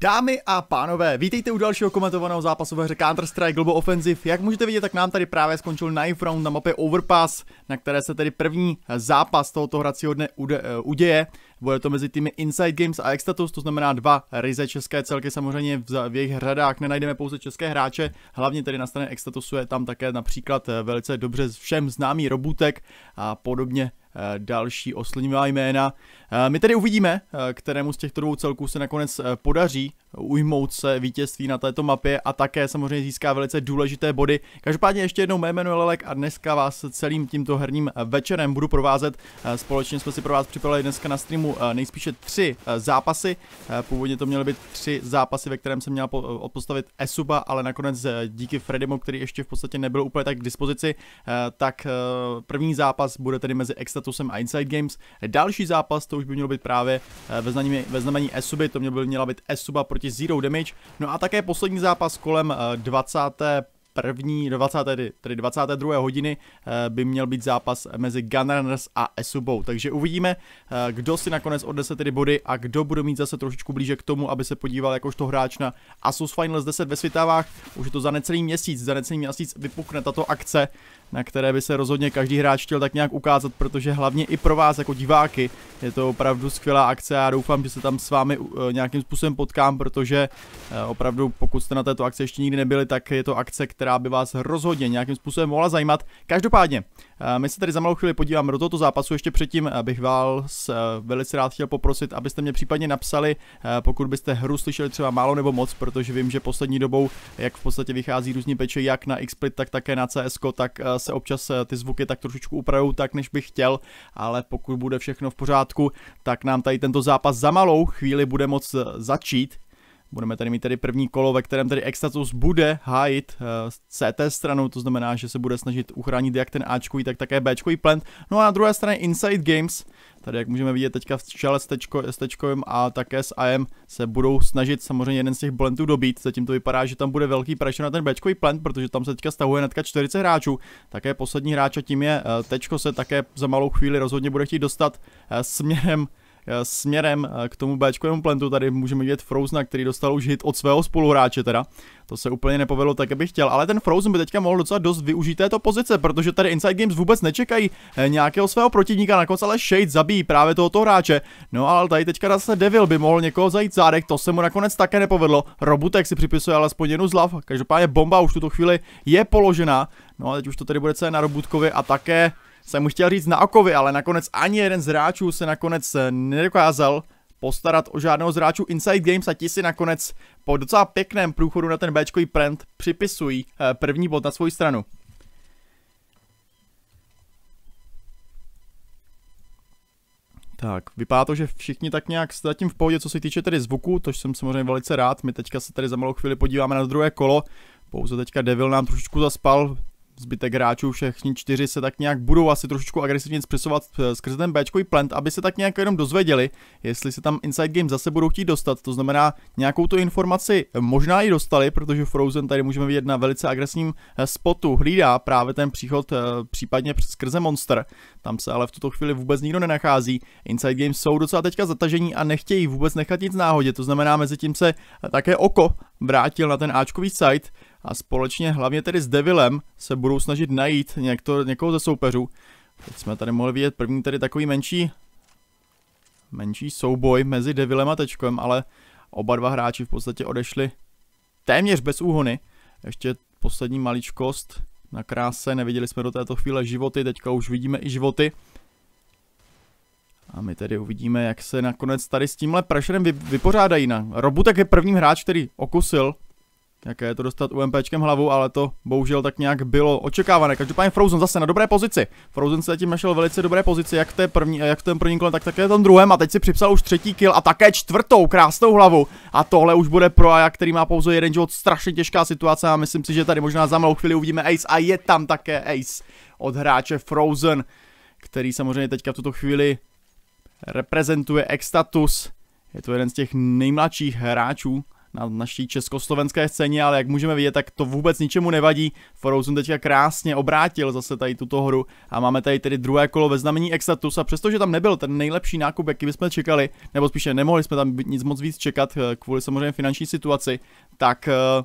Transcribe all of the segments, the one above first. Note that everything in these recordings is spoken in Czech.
Dámy a pánové, vítejte u dalšího komentovaného zápasu ve hře Counter-Strike Global Offensive. Jak můžete vidět, tak nám tady právě skončil knife round na mapě Overpass, na které se tedy první zápas tohoto hracího dne eh, uděje. Bude to mezi týmy Inside Games a Extatus, to znamená dva ryze české celky. Samozřejmě v, v jejich řadách nenajdeme pouze české hráče, hlavně tedy na straně Extatusu je tam také například eh, velice dobře všem známý Robutek a podobně Eh, další oslnivá jména. Eh, my tedy uvidíme, eh, kterému z těchto dvou celků se nakonec podaří ujmout se vítězství na této mapě a také samozřejmě získá velice důležité body. Každopádně ještě jednou mé jméno je Lelek a dneska vás celým tímto herním večerem budu provázet. Společně jsme si pro vás připravili dneska na streamu nejspíše tři zápasy. Původně to měly být tři zápasy, ve kterém jsem měl odpostavit Esuba, ale nakonec díky Fredimu, který ještě v podstatě nebyl úplně tak k dispozici, tak první zápas bude tedy mezi Extatu to jsem Inside Games. Další zápas, to už by mělo být právě eh, ve znamení, ve znamení Esuby, to mělo by, měla být Esuba proti Zero Damage. No a také poslední zápas kolem 20 eh, první, 20, tedy 22. hodiny eh, by měl být zápas mezi Gunrunners a Esubou. Takže uvidíme, kdo si nakonec odnese tedy body a kdo bude mít zase trošičku blíže k tomu, aby se podíval jakožto hráč na Asus Finals 10 ve světávách. Už je to za necelý měsíc, za necelý měsíc vypukne tato akce na které by se rozhodně každý hráč chtěl tak nějak ukázat, protože hlavně i pro vás jako diváky je to opravdu skvělá akce a doufám, že se tam s vámi uh, nějakým způsobem potkám, protože uh, opravdu pokud jste na této akci ještě nikdy nebyli, tak je to akce, která by vás rozhodně nějakým způsobem mohla zajímat. Každopádně, Eh, my se tady za malou chvíli podíváme do tohoto zápasu, ještě předtím eh, bych vás eh, velice rád chtěl poprosit, abyste mě případně napsali, pokud byste hru slyšeli třeba málo nebo moc, protože vím, že poslední dobou, jak v podstatě vychází různý peče jak na XSplit, tak také na CS, tak se občas ty zvuky tak trošičku upravují tak, než bych chtěl, ale pokud bude všechno v pořádku, tak nám tady tento zápas za malou chvíli bude moc začít. Budeme tady mít tady první kolo, ve kterém tady Extatus bude hájit uh, eh, CT stranu, to znamená, že se bude snažit uchránit jak ten Ačkový, tak také Bčkový plant. No a na druhé straně Inside Games, tady jak můžeme vidět teďka v čele s, tečko, s Tečkovým a také s AM se budou snažit samozřejmě jeden z těch blendů dobít. Zatím to vypadá, že tam bude velký pressure na ten Bčkový plant, protože tam se teďka stahuje netka 40 hráčů. Také poslední hráč a tím je uh, Tečko se také za malou chvíli rozhodně bude chtít dostat uh, směrem Eh, směrem eh, k tomu Bčkovému plentu. Tady můžeme vidět Frozena, který dostal už hit od svého spoluhráče teda. To se úplně nepovedlo tak, jak bych chtěl, ale ten Frozen by teďka mohl docela dost využít této pozice, protože tady Inside Games vůbec nečekají eh, nějakého svého protivníka, nakonec ale Shade zabíjí právě tohoto hráče. No ale tady teďka zase Devil by mohl někoho zajít zádech, to se mu nakonec také nepovedlo. Robutek si připisuje alespoň jednu z lav, každopádně bomba už tuto chvíli je položená. No a teď už to tady bude celé na Robutkovi a také jsem mu chtěl říct na okovy, ale nakonec ani jeden z hráčů se nakonec eh, nedokázal postarat o žádného z hráčů Inside Games a ti si nakonec po docela pěkném průchodu na ten Bčkový print připisují eh, první bod na svou stranu. Tak, vypadá to, že všichni tak nějak zatím v pohodě, co se týče tedy zvuku, tož jsem samozřejmě velice rád. My teďka se tady za malou chvíli podíváme na druhé kolo. Pouze teďka Devil nám trošičku zaspal, zbytek hráčů, všichni čtyři se tak nějak budou asi trošičku agresivně zpřesovat eh, skrze ten Bčkový plant, aby se tak nějak jenom dozvěděli, jestli se tam Inside Game zase budou chtít dostat. To znamená, nějakou tu informaci možná i dostali, protože Frozen tady můžeme vidět na velice agresivním eh, spotu. Hlídá právě ten příchod eh, případně skrze Monster. Tam se ale v tuto chvíli vůbec nikdo nenachází. Inside Game jsou docela teďka zatažení a nechtějí vůbec nechat nic náhodě. To znamená, mezi tím se také oko vrátil na ten Ačkový site a společně hlavně tedy s Devilem se budou snažit najít někto, někoho ze soupeřů. Teď jsme tady mohli vidět první tady takový menší menší souboj mezi Devilem a Tečkem, ale oba dva hráči v podstatě odešli téměř bez úhony. Ještě poslední maličkost na kráse, neviděli jsme do této chvíle životy, teďka už vidíme i životy. A my tedy uvidíme, jak se nakonec tady s tímhle prešerem vypořádají. Na je prvním hráč, který okusil Jaké je to dostat UMPčkem hlavu, ale to bohužel tak nějak bylo očekávané. Každopádně Frozen zase na dobré pozici. Frozen se tím našel velice dobré pozici, jak, té první, jak v tom první kole, tak také v tom druhém. A teď si připsal už třetí kill a také čtvrtou krásnou hlavu. A tohle už bude pro Aja, který má pouze jeden život. Strašně těžká situace a myslím si, že tady možná za malou chvíli uvidíme Ace. A je tam také Ace od hráče Frozen, který samozřejmě teďka v tuto chvíli reprezentuje Extatus. Je to jeden z těch nejmladších hráčů na naší československé scéně, ale jak můžeme vidět, tak to vůbec ničemu nevadí. Frozen teďka krásně obrátil zase tady tuto hru a máme tady tedy druhé kolo ve znamení Exatus a přestože tam nebyl ten nejlepší nákup, jaký bychom čekali, nebo spíše nemohli jsme tam nic moc víc čekat eh, kvůli samozřejmě finanční situaci, tak uh,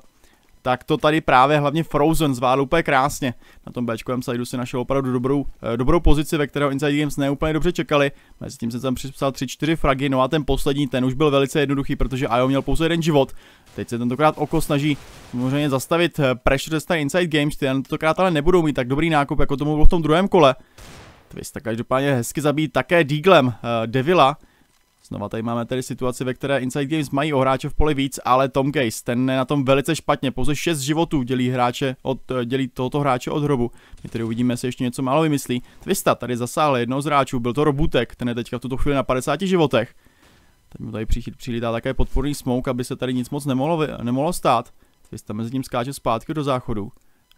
tak to tady právě hlavně Frozen zvládl úplně krásně. Na tom Bčkovém sideu si našel opravdu dobrou, eh, dobrou pozici, ve kterého Inside Games neúplně dobře čekali. Mezi tím se tam připsal 3-4 fragy, no a ten poslední, ten už byl velice jednoduchý, protože IO měl pouze jeden život. Teď se tentokrát oko snaží samozřejmě zastavit eh, pressure ze Inside Games, ty tentokrát ale nebudou mít tak dobrý nákup, jako tomu bylo v tom druhém kole. Twist tak každopádně hezky zabít také Deaglem uh, Devila, Znova tady máme tedy situaci, ve které Inside Games mají o hráče v poli víc, ale Tom Case, ten je na tom velice špatně. Pouze 6 životů dělí, hráče od, eh, dělí tohoto hráče od hrobu. My tady uvidíme, jestli ještě něco málo vymyslí. Twista tady zasáhl jednoho z hráčů, byl to Robutek, ten je teďka v tuto chvíli na 50 životech. Teď mu tady přilítá také podporný smoke, aby se tady nic moc nemohlo, nemohlo stát. Twista mezi tím skáče zpátky do záchodu.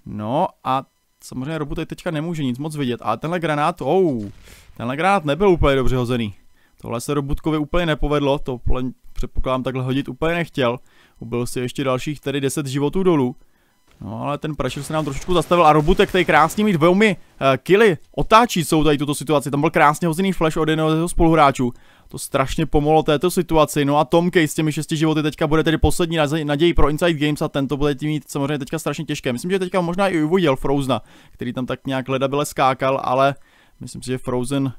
No a samozřejmě Robutek teďka nemůže nic moc vidět, ale tenhle granát, ou, oh, tenhle granát nebyl úplně dobře hozený. Tohle se Robutkovi úplně nepovedlo, to předpokládám takhle hodit úplně nechtěl. Ubil si ještě dalších tedy 10 životů dolů. No ale ten prašil se nám trošičku zastavil a Robutek tady krásně mít velmi uh, eh, killy otáčí jsou tady tuto situaci. Tam byl krásně hozený flash od jednoho z jeho spoluhráčů. To strašně pomohlo této situaci. No a Tomkej s těmi šesti životy teďka bude tedy poslední naději pro Inside Games a tento bude tím mít samozřejmě teďka strašně těžké. Myslím, že teďka možná i uvodil Frozena, který tam tak nějak ledabile skákal, ale myslím si, že Frozen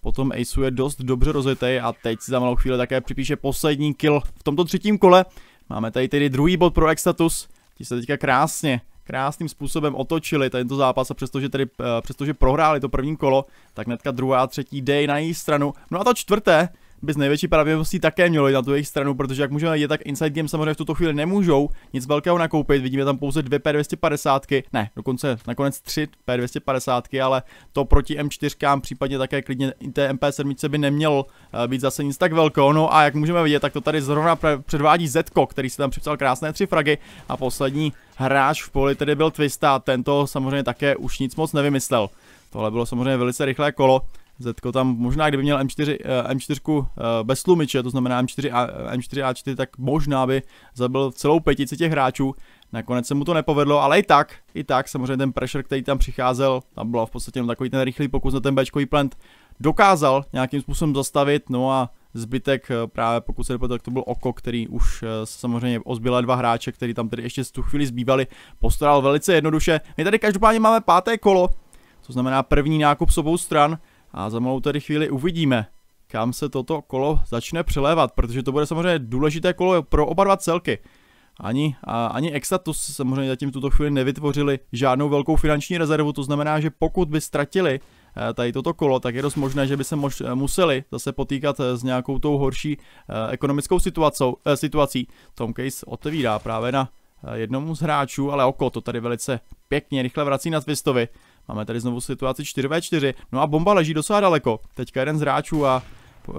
Potom Aceu je dost dobře rozjetý a teď si za malou chvíli také připíše poslední kill v tomto třetím kole. Máme tady tedy druhý bod pro Extatus. Ti se teďka krásně, krásným způsobem otočili tento zápas a přestože, tedy, eh, přestože prohráli to první kolo, tak netka druhá a třetí dej na její stranu. No a to čtvrté, by s největší pravděpodobností také mělo jít na tu jejich stranu, protože jak můžeme vidět, tak Inside Game samozřejmě v tuto chvíli nemůžou nic velkého nakoupit. Vidíme tam pouze dvě P250, ne, dokonce nakonec tři P250, ale to proti M4, případně také klidně té MP7 by nemělo eh, být zase nic tak velkého. No a jak můžeme vidět, tak to tady zrovna předvádí Zetko, který si tam připsal krásné tři fragy a poslední hráč v poli tedy byl Twista a tento samozřejmě také už nic moc nevymyslel. Tohle bylo samozřejmě velice rychlé kolo z tam možná, kdyby měl M4, eh, M4 eh, bez tlumiče, to znamená M4, A, eh, M4A4, tak možná by zabil celou pětici těch hráčů. Nakonec se mu to nepovedlo, ale i tak, i tak samozřejmě ten pressure, který tam přicházel, tam byl v podstatě takový ten rychlý pokus na ten b plant, dokázal nějakým způsobem zastavit, no a zbytek právě pokud se tak to byl Oko, který už samozřejmě ozběla dva hráče, který tam tedy ještě z tu chvíli zbývali, postaral velice jednoduše. My tady každopádně máme páté kolo, to znamená první nákup s obou stran, a za malou tedy chvíli uvidíme, kam se toto kolo začne přelévat, protože to bude samozřejmě důležité kolo pro oba dva celky. Ani, a, ani Exatus samozřejmě zatím tuto chvíli nevytvořili žádnou velkou finanční rezervu, to znamená, že pokud by ztratili eh, tady toto kolo, tak je dost možné, že by se mož, eh, museli zase potýkat eh, s nějakou tou horší ekonomickou situacou, situací. Tom Case otevírá právě na jednomu z hráčů, ale oko to tady velice pěkně rychle vrací na Twistovi. Máme tady znovu situaci 4v4. No a bomba leží docela daleko. Teďka jeden z hráčů a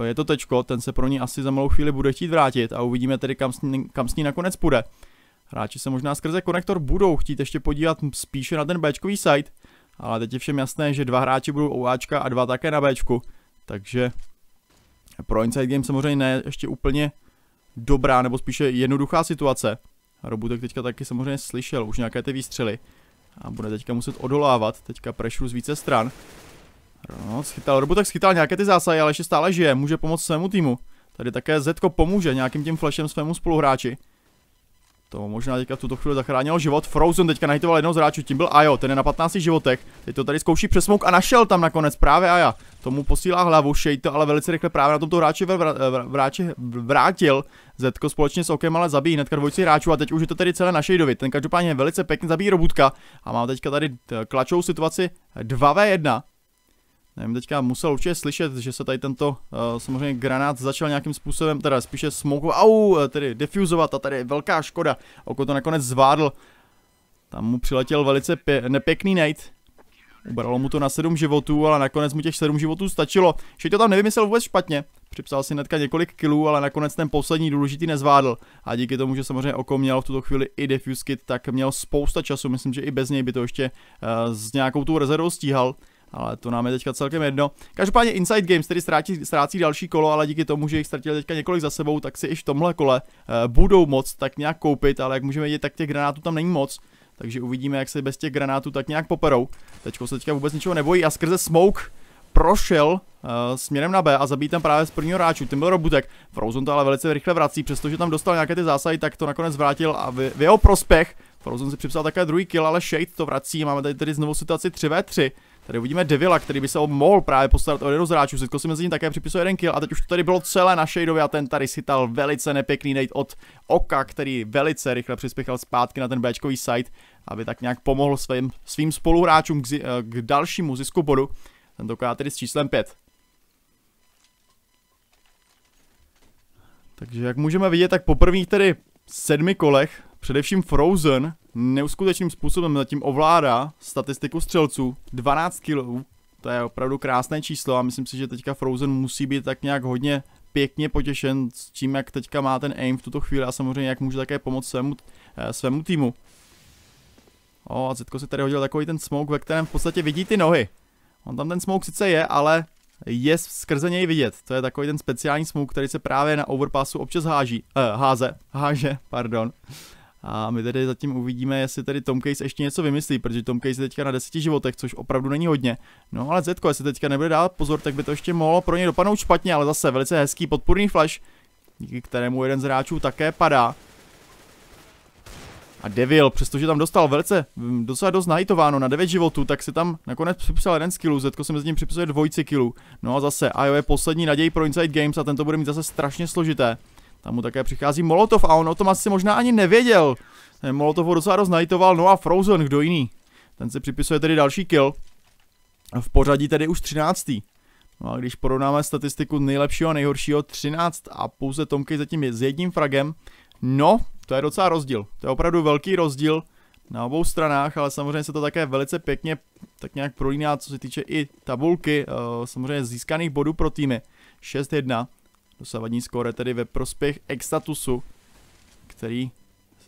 je to tečko, ten se pro ní asi za malou chvíli bude chtít vrátit a uvidíme tedy kam s ní, kam s ní nakonec půjde. Hráči se možná skrze konektor budou chtít ještě podívat spíše na ten Bčkový site, ale teď je všem jasné, že dva hráči budou u Ačka a dva také na Bčku, takže pro Inside Game samozřejmě ne ještě úplně dobrá, nebo spíše jednoduchá situace. Robutek teďka taky samozřejmě slyšel už nějaké ty výstřely a bude teďka muset odolávat, teďka pressure z více stran. No, schytal Robu, tak schytal nějaké ty zásahy, ale ještě stále žije, může pomoct svému týmu. Tady také Zetko pomůže nějakým tím flashem svému spoluhráči. To možná teďka v tuto chvíli zachránilo život. Frozen teďka nahitoval jednoho z hráčů, tím byl Ajo, ten je na 15 životech. Teď to tady zkouší přesmouk a našel tam nakonec právě Aja. Tomu posílá hlavu, šej to ale velice rychle právě na tomto hráči vr vr vrátil. Zetko společně s Okem ale zabíjí hnedka dvojici hráčů a teď už je to tady celé na Shadeovi. Ten každopádně velice pěkně zabíjí robutka a má teďka tady klačovou situaci 2v1. Nevím, teďka musel určitě slyšet, že se tady tento uh, samozřejmě granát začal nějakým způsobem, teda spíše smoku, au, eh, tedy defuzovat a tady je velká škoda. Oko to nakonec zvádl. Tam mu přiletěl velice pě- nepěkný Nate. Ubralo mu to na 7 životů, ale nakonec mu těch 7 životů stačilo. Že to tam nevymyslel vůbec špatně. Připsal si netka několik kilů, ale nakonec ten poslední důležitý nezvádl. A díky tomu, že samozřejmě Oko měl v tuto chvíli i defuse kit, tak měl spousta času. Myslím, že i bez něj by to ještě uh, s nějakou tou rezervou stíhal ale to nám je teďka celkem jedno. Každopádně Inside Games tedy ztrácí, ztrácí další kolo, ale díky tomu, že jich ztratili teďka několik za sebou, tak si i v tomhle kole uh, budou moc tak nějak koupit, ale jak můžeme vidět, tak těch granátů tam není moc. Takže uvidíme, jak se bez těch granátů tak nějak poperou. Tečko se teďka vůbec ničeho nebojí a skrze smoke prošel uh, směrem na B a zabít tam právě z prvního hráčů. Ten byl Robutek. Frozen to ale velice rychle vrací, přestože tam dostal nějaké ty zásahy, tak to nakonec vrátil a v, v jeho prospěch. Frozen si připsal také druhý kill, ale Shade to vrací. Máme tady tedy znovu situaci 3v3. Tady uvidíme Devila, který by se mohl právě postarat o jednu z hráčů. Zitko si mezi ním také připisuje jeden kill a teď už to tady bylo celé na Shadeovi a ten tady si velice nepěkný nate od Oka, který velice rychle přispěchal zpátky na ten Bčkový site, aby tak nějak pomohl svým, svým spoluhráčům k, eh, k dalšímu zisku bodu. Tentokrát tedy s číslem 5. Takže jak můžeme vidět, tak po prvních tedy sedmi kolech, především Frozen, neuskutečným způsobem zatím ovládá statistiku střelců 12 kg. To je opravdu krásné číslo a myslím si, že teďka Frozen musí být tak nějak hodně pěkně potěšen s tím, jak teďka má ten aim v tuto chvíli a samozřejmě jak může také pomoct svému, eh, svému týmu. O, a Zetko si tady hodil takový ten smoke, ve kterém v podstatě vidí ty nohy. On tam ten smoke sice je, ale je skrze něj vidět. To je takový ten speciální smoke, který se právě na overpassu občas háží, eh, háze, háže, pardon. A my tedy zatím uvidíme, jestli tady Tom Case ještě něco vymyslí, protože Tom Case je teďka na deseti životech, což opravdu není hodně. No ale Zetko, jestli teďka nebude dát pozor, tak by to ještě mohlo pro ně dopadnout špatně, ale zase velice hezký podpůrný flash, díky kterému jeden z hráčů také padá. A Devil, přestože tam dostal velice docela dost nahitováno na 9 životů, tak si tam nakonec připsal jeden z Zetko se mezi ním připisuje dvojici killů. No a zase jo, je poslední naděj pro Inside Games a tento bude mít zase strašně složité. Tam mu také přichází Molotov a on o tom asi možná ani nevěděl. Ten eh, Molotov ho docela dost nahitoval, no a Frozen, kdo jiný. Ten se připisuje tedy další kill. V pořadí tedy už 13. No a když porovnáme statistiku nejlepšího a nejhoršího, 13 a pouze Tomky zatím je s jedním fragem. No, to je docela rozdíl. To je opravdu velký rozdíl na obou stranách, ale samozřejmě se to také velice pěkně tak nějak prolíná, co se týče i tabulky, eh, samozřejmě získaných bodů pro týmy. 6-1, dosavadní skóre tedy ve prospěch Extatusu, který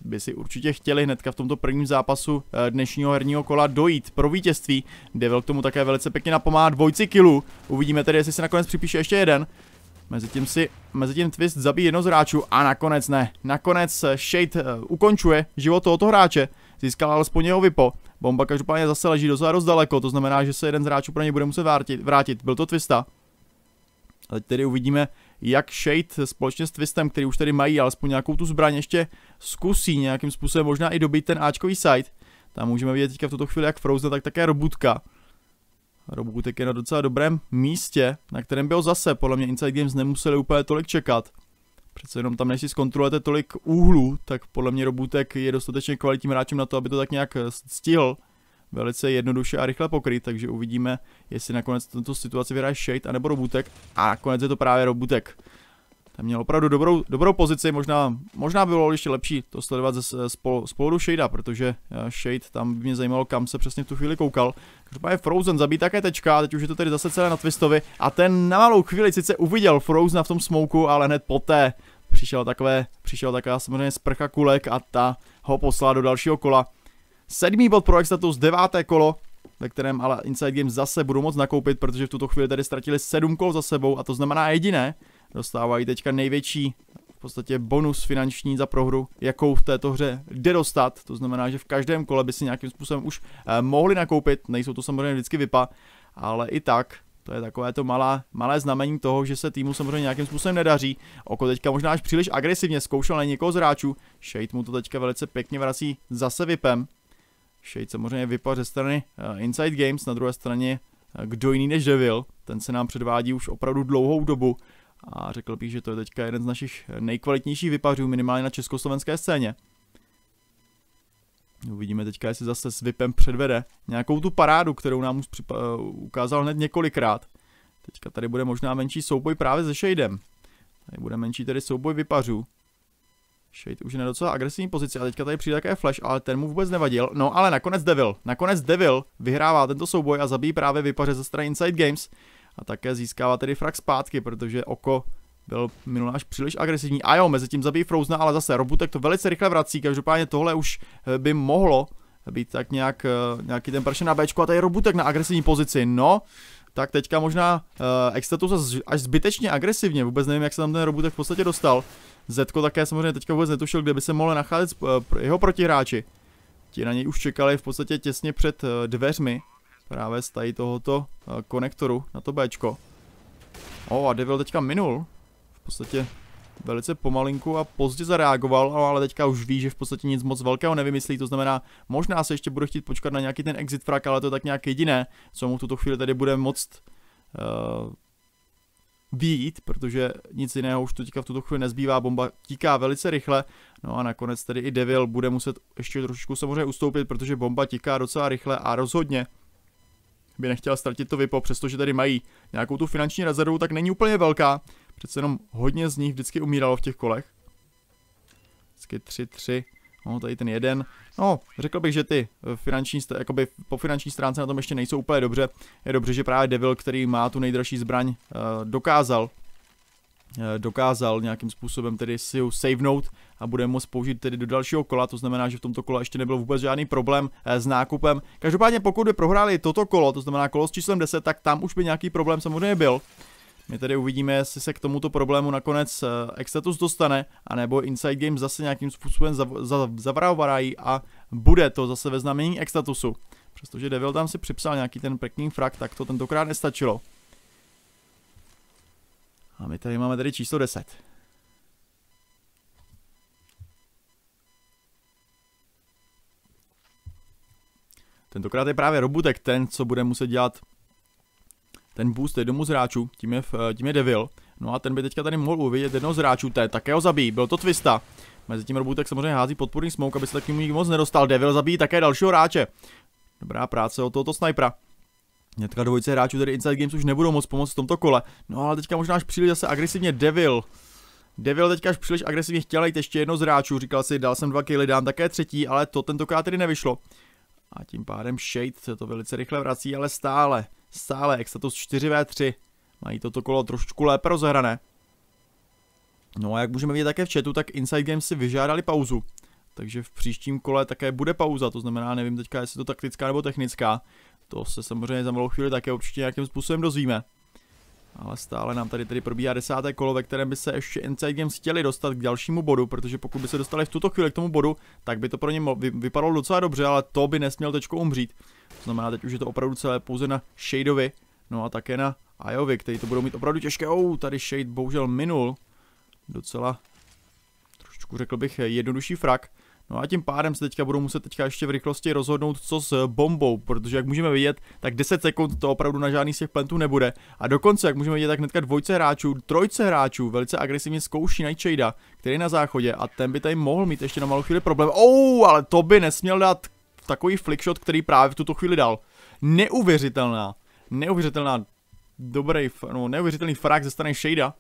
by si určitě chtěli hnedka v tomto prvním zápasu eh, dnešního herního kola dojít pro vítězství. Devil k tomu také velice pěkně napomáhá dvojci kilů. Uvidíme tedy, jestli se nakonec připíše ještě jeden. Mezitím si, mezitím Twist zabíjí jedno z hráčů a nakonec ne. Nakonec eh, Shade eh, ukončuje život tohoto hráče. Získal alespoň jeho vypo. Bomba každopádně zase leží docela dost daleko, to znamená, že se jeden z hráčů pro ně bude muset vrátit. vrátit. Byl to Twista. A teď tedy uvidíme, jak Shade společně s Twistem, který už tady mají alespoň nějakou tu zbraň, ještě zkusí nějakým způsobem možná i dobít ten Ačkový site. Tam můžeme vidět teďka v tuto chvíli jak Frozen, tak také Robutka. Robotek je na docela dobrém místě, na kterém by ho zase podle mě Inside Games nemuseli úplně tolik čekat. Přece jenom tam, než si zkontrolujete tolik úhlu, tak podle mě Robutek je dostatečně kvalitním hráčem na to, aby to tak nějak eh, stihl. Velice jednoduše a rychle pokryt, takže uvidíme, jestli nakonec tuto situaci vyhraje Shade anebo Robutek. A nakonec je to právě Robutek. Ten měl opravdu dobrou, dobrou pozici, možná, možná by bylo ještě lepší to sledovat ze, spolu, spolu Shadea, protože eh, Shade tam by mě zajímalo, kam se přesně v tu chvíli koukal. Každopádně Frozen zabít také tečka, teď už je to tady zase celé na Twistovi a ten na malou chvíli sice uviděl Frozena v tom smouku, ale hned poté přišel takové, přišel taková samozřejmě sprcha kulek a ta ho poslala do dalšího kola. Sedmý bod pro Extatus, deváté kolo, ve kterém ale Inside Games zase budou moc nakoupit, protože v tuto chvíli tady ztratili sedm kol za sebou a to znamená jediné, dostávají teďka největší v podstatě bonus finanční za prohru, jakou v této hře jde dostat. To znamená, že v každém kole by si nějakým způsobem už eh, mohli nakoupit, nejsou to samozřejmě vždycky vypa, ale i tak to je takové to malá, malé znamení toho, že se týmu samozřejmě nějakým způsobem nedaří. Oko teďka možná až příliš agresivně zkoušel na někoho z hráčů. Shade mu to teďka velice pěkně vrací zase vypem. Shade samozřejmě vypa ze strany eh, Inside Games, na druhé straně eh, kdo jiný než Devil. Ten se nám předvádí už opravdu dlouhou dobu a řekl bych, že to je teďka jeden z našich nejkvalitnějších vypařů, minimálně na československé scéně. Uvidíme teďka, jestli zase s Vipem předvede nějakou tu parádu, kterou nám už ukázal hned několikrát. Teďka tady bude možná menší souboj právě se Shadem. Tady bude menší tedy souboj vypařů. Shade už je na docela agresivní pozici a teďka tady přijde také Flash, ale ten mu vůbec nevadil. No ale nakonec Devil. Nakonec Devil vyhrává tento souboj a zabíjí právě vypaře ze strany Inside Games a také získává tedy frak zpátky, protože oko byl minulý až příliš agresivní. A jo, mezi tím zabíjí Frozen, ale zase Robutek to velice rychle vrací, každopádně tohle už eh, by mohlo být tak nějak, eh, nějaký ten pršen na Bčku a tady Robutek na agresivní pozici, no, tak teďka možná uh, eh, Extatus až zbytečně agresivně, vůbec nevím, jak se tam ten Robutek v podstatě dostal. Zetko také samozřejmě teďka vůbec netušil, kde by se mohli nacházet jeho protihráči. Ti na něj už čekali v podstatě těsně před dveřmi, právě z tady tohoto eh, konektoru na to Bčko. O a Devil teďka minul. V podstatě velice pomalinku a pozdě zareagoval, ale teďka už ví, že v podstatě nic moc velkého nevymyslí, to znamená, možná se ještě bude chtít počkat na nějaký ten exit frak, ale to je tak nějak jediné, co mu v tuto chvíli tady bude moc uh, eh, být, protože nic jiného už teďka v tuto chvíli nezbývá, bomba tíká velice rychle, no a nakonec tady i Devil bude muset ještě trošičku samozřejmě ustoupit, protože bomba tíká docela rychle a rozhodně by nechtěla ztratit to VIPO, přestože tady mají nějakou tu finanční rezervu, tak není úplně velká. Přece jenom hodně z nich vždycky umíralo v těch kolech. Vždycky 3-3. No, tady ten jeden. No, řekl bych, že ty eh, finanční, jakoby po finanční stránce na tom ještě nejsou úplně dobře. Je dobře, že právě Devil, který má tu nejdražší zbraň, eh, dokázal Eh, dokázal nějakým způsobem tedy si save savenout a bude moct použít tedy do dalšího kola, to znamená, že v tomto kole ještě nebyl vůbec žádný problém eh, s nákupem. Každopádně pokud by prohráli toto kolo, to znamená kolo s číslem 10, tak tam už by nějaký problém samozřejmě byl. My tedy uvidíme, jestli se k tomuto problému nakonec eh, Extatus dostane, anebo Inside Games zase nějakým způsobem zav zavravarají a bude to zase ve znamení Extatusu. Přestože Devil tam si připsal nějaký ten pěkný frak, tak to tentokrát nestačilo. A my tady máme tady číslo 10. Tentokrát je právě Robutek ten, co bude muset dělat ten boost jednomu z hráčů, tím je, eh, tím je Devil. No a ten by teďka tady mohl uvidět jednoho z hráčů, té také ho zabíjí, byl to Twista. Mezitím Robutek samozřejmě hází podpůrný smoke, aby se tak k němu moc nedostal. Devil zabíjí také dalšího hráče. Dobrá práce od tohoto snajpera. Mě teďka dvojice hráčů tedy Inside Games už nebudou moc pomoct v tomto kole. No ale teďka možná až příliš zase agresivně Devil. Devil teďka až příliš agresivně chtěl jít ještě jedno z hráčů, říkal si, dal jsem dva killy, dám také třetí, ale to tentokrát tedy nevyšlo. A tím pádem Shade se to velice rychle vrací, ale stále, stále Extatus 4v3. Mají toto kolo trošku lépe rozhrané. No a jak můžeme vidět také v chatu, tak Inside Games si vyžádali pauzu. Takže v příštím kole také bude pauza, to znamená, nevím teďka, jestli to taktická nebo technická. To se samozřejmě za malou chvíli také určitě nějakým způsobem dozvíme. Ale stále nám tady tedy probíhá desáté kolo, ve kterém by se ještě Inside Games chtěli dostat k dalšímu bodu, protože pokud by se dostali v tuto chvíli k tomu bodu, tak by to pro ně vypadalo docela dobře, ale to by nesměl teďko umřít. To znamená, teď už je to opravdu celé pouze na Shadeovi, no a také na Iovi, který to budou mít opravdu těžké. Oh, tady Shade bohužel minul. Docela, trošku řekl bych, jednodušší frak. No a tím pádem se teďka budou muset teďka ještě v rychlosti rozhodnout, co s bombou, protože jak můžeme vidět, tak 10 sekund to opravdu na žádný z těch plentů nebude. A dokonce, jak můžeme vidět, tak hnedka dvojce hráčů, trojce hráčů velice agresivně zkouší Nightshade, který je na záchodě a ten by tady mohl mít ještě na malou chvíli problém. Ou, oh, ale to by nesměl dát takový flickshot, který právě v tuto chvíli dal. Neuvěřitelná, neuvěřitelná, dobrý, no neuvěřitelný frak ze strany Shada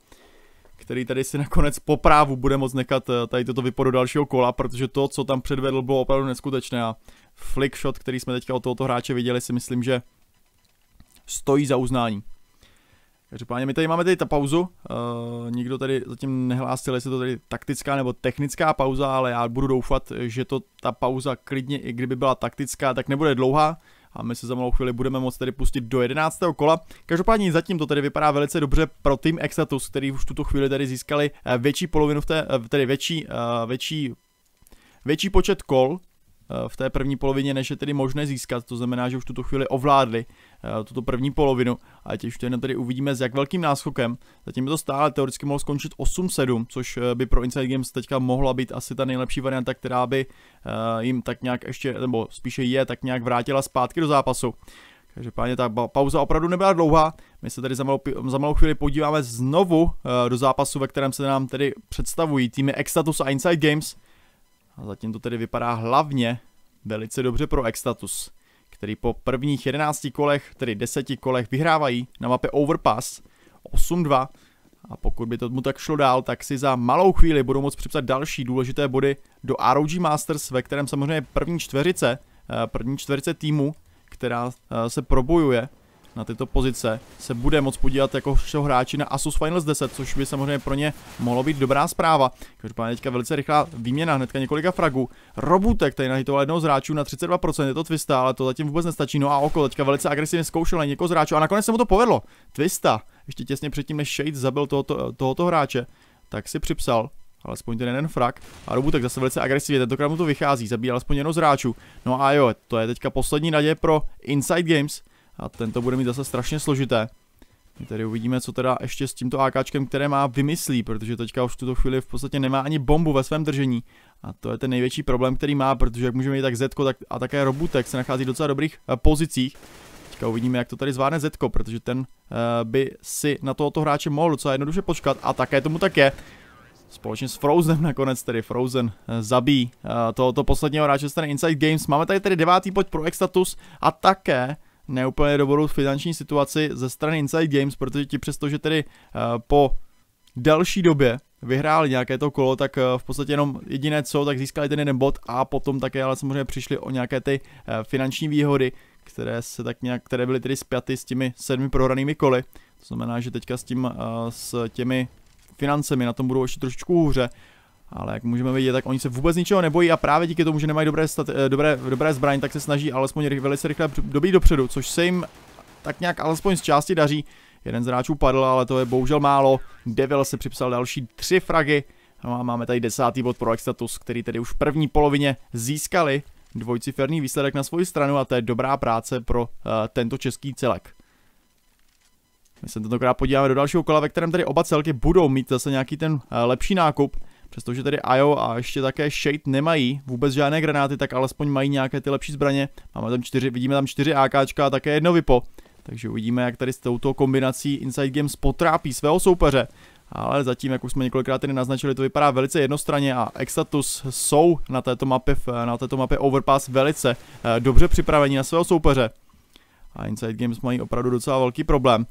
který tady si nakonec po právu bude moc nechat eh, tady toto vypad do dalšího kola, protože to, co tam předvedl, bylo opravdu neskutečné a flick shot, který jsme teďka od tohoto hráče viděli, si myslím, že stojí za uznání. páně, my tady máme tady ta pauzu, e, nikdo tady zatím nehlásil, jestli to tady taktická nebo technická pauza, ale já budu doufat, že to ta pauza klidně, i kdyby byla taktická, tak nebude dlouhá, a my se za malou chvíli budeme moct tedy pustit do 11. kola. Každopádně zatím to tedy vypadá velice dobře pro tým Exatus, který už tuto chvíli tady získali eh, větší polovinu v té, eh, tedy větší, eh, větší, větší počet kol v té první polovině, než je tedy možné získat. To znamená, že už tuto chvíli ovládli Eh, tuto první polovinu a teď už tady uvidíme s jak velkým náskokem. Zatím by to stále teoreticky mohlo skončit 8-7, což eh, by pro Inside Games teďka mohla být asi ta nejlepší varianta, která by eh, jim tak nějak ještě, nebo spíše je, tak nějak vrátila zpátky do zápasu. Každopádně ta pauza opravdu nebyla dlouhá. My se tady za malou, za malou chvíli podíváme znovu do zápasu, ve kterém se nám tedy představují týmy Extatus a Inside Games. A zatím to tedy vypadá hlavně velice dobře pro Extatus který po prvních 11 kolech, tedy 10 kolech, vyhrávají na mapě Overpass 8-2. A pokud by to mu tak šlo dál, tak si za malou chvíli budou moct připsat další důležité body do ROG Masters, ve kterém samozřejmě první čtveřice, eh, první čtveřice týmu, která eh, se probojuje na tyto pozice se bude moc podívat jako hráči na Asus Finals 10, což by samozřejmě pro ně mohlo být dobrá zpráva. Každopádně teďka velice rychlá výměna, hnedka několika fragů. Robutek tady nahitoval jednoho z hráčů na 32%, je to Twista, ale to zatím vůbec nestačí. No a Oko teďka velice agresivně zkoušel na někoho z hráčů a nakonec se mu to povedlo. Twista, ještě těsně předtím, než Shade zabil tohoto, tohoto hráče, tak si připsal alespoň ten jeden frak. A Robutek zase velice agresivně, tentokrát mu to vychází, zabíjí alespoň jenom z hráčů. No a jo, to je teďka poslední naděje pro Inside Games, a tento bude mít zase strašně složité. My tady uvidíme, co teda ještě s tímto AKčkem, které má, vymyslí, protože teďka už v tuto chvíli v podstatě nemá ani bombu ve svém držení. A to je ten největší problém, který má, protože jak můžeme mít tak Zetko tak, a také Robutek se nachází v docela dobrých uh, pozicích. Teďka uvidíme, jak to tady zvládne Zetko, protože ten uh, by si na tohoto hráče mohl docela jednoduše počkat a také tomu tak je. Společně s Frozenem nakonec, tedy Frozen eh, zabí. tohoto posledního hráče z Inside Games. Máme tady tedy devátý pod pro Extatus a také neúplně dobrou finanční situaci ze strany Inside Games, protože ti přesto, že tedy eh, po další době vyhráli nějaké to kolo, tak eh, v podstatě jenom jediné co, tak získali ten jeden bod a potom také ale samozřejmě přišli o nějaké ty eh, finanční výhody, které se tak nějak, které byly tedy spjaty s těmi sedmi prohranými koly. To znamená, že teďka s tím, s těmi financemi na tom budou ještě trošičku hůře, ale jak můžeme vidět, tak oni se vůbec ničeho nebojí a právě díky tomu, že nemají dobré, eh, dobré, dobré zbraň, tak se snaží alespoň velice rychle dobít dopředu, což se jim tak nějak alespoň z části daří. Jeden z hráčů padl, ale to je bohužel málo. Devil se připsal další tři fragy. No a máme tady desátý bod pro Extatus, který tedy už v první polovině získali dvojciferný výsledek na svoji stranu a to je dobrá práce pro uh, tento český celek. My se tentokrát podíváme do dalšího kola, ve kterém tady oba celky budou mít zase nějaký ten uh, lepší nákup. Přestože tedy IO a ještě také Shade nemají vůbec žádné granáty, tak alespoň mají nějaké ty lepší zbraně. Máme tam čtyři, vidíme tam čtyři AKčka a také jedno VIPO. Takže uvidíme, jak tady s touto kombinací Inside Games potrápí svého soupeře. Ale zatím, jak už jsme několikrát tady naznačili, to vypadá velice jednostranně a Extatus jsou na této mapě, na této mapě Overpass velice eh, dobře připraveni na svého soupeře. A Inside Games mají opravdu docela velký problém.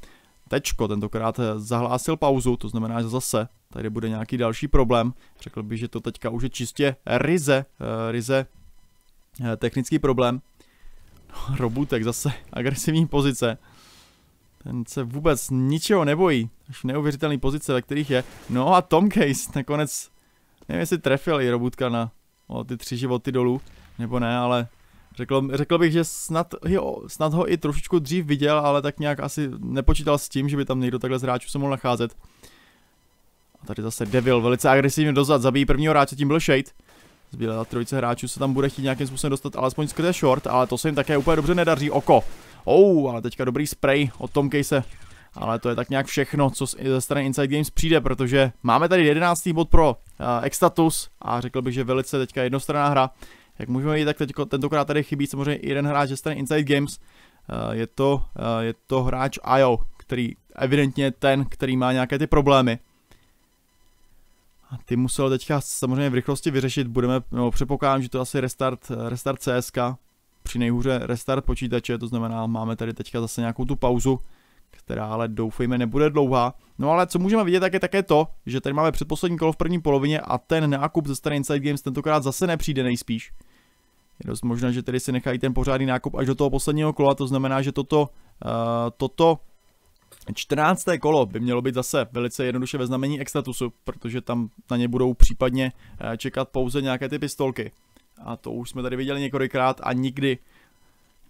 Tečko tentokrát eh, zahlásil pauzu, to znamená, že zase tady bude nějaký další problém. Řekl bych, že to teďka už je čistě ryze, eh, ryze eh, technický problém. robutek zase agresivní pozice. Ten se vůbec ničeho nebojí. Až neuvěřitelné pozice, ve kterých je. No a Tom Case nakonec, nevím jestli trefil i Robutka na o, ty tři životy dolů, nebo ne, ale Řekl, řekl bych, že snad, jo, snad ho i trošičku dřív viděl, ale tak nějak asi nepočítal s tím, že by tam někdo takhle z hráčů se mohl nacházet. A tady zase Devil velice agresivně dozad, zabíjí prvního hráče, tím byl Shade. Zbíle ta trojice hráčů se tam bude chtít nějakým způsobem dostat alespoň skrze short, ale to se jim také úplně dobře nedaří. Oko. Ou, oh, ale teďka dobrý spray od Tom Case. Ale to je tak nějak všechno, co ze strany Inside Games přijde, protože máme tady jedenáctý bod pro uh, Extatus a řekl bych, že velice teďka jednostranná hra jak můžeme vidět, tak teď, tentokrát tady chybí samozřejmě jeden hráč ze strany Inside Games, eh, je to, eh, je to hráč IO, který evidentně ten, který má nějaké ty problémy. A ty musel teďka samozřejmě v rychlosti vyřešit, budeme, no přepokládám, že to je asi restart, eh, restart CSK, při nejhůře restart počítače, to znamená, máme tady teďka zase nějakou tu pauzu, která ale doufejme nebude dlouhá. No ale co můžeme vidět, tak je také to, že tady máme předposlední kolo v první polovině a ten nákup ze strany Inside Games tentokrát zase nepřijde nejspíš. Je dost možné, že tedy si nechají ten pořádný nákup až do toho posledního kola, to znamená, že toto, uh, toto 14. kolo by mělo být zase velice jednoduše ve znamení extatusu, protože tam na ně budou případně eh, čekat pouze nějaké ty pistolky. A to už jsme tady viděli několikrát a nikdy,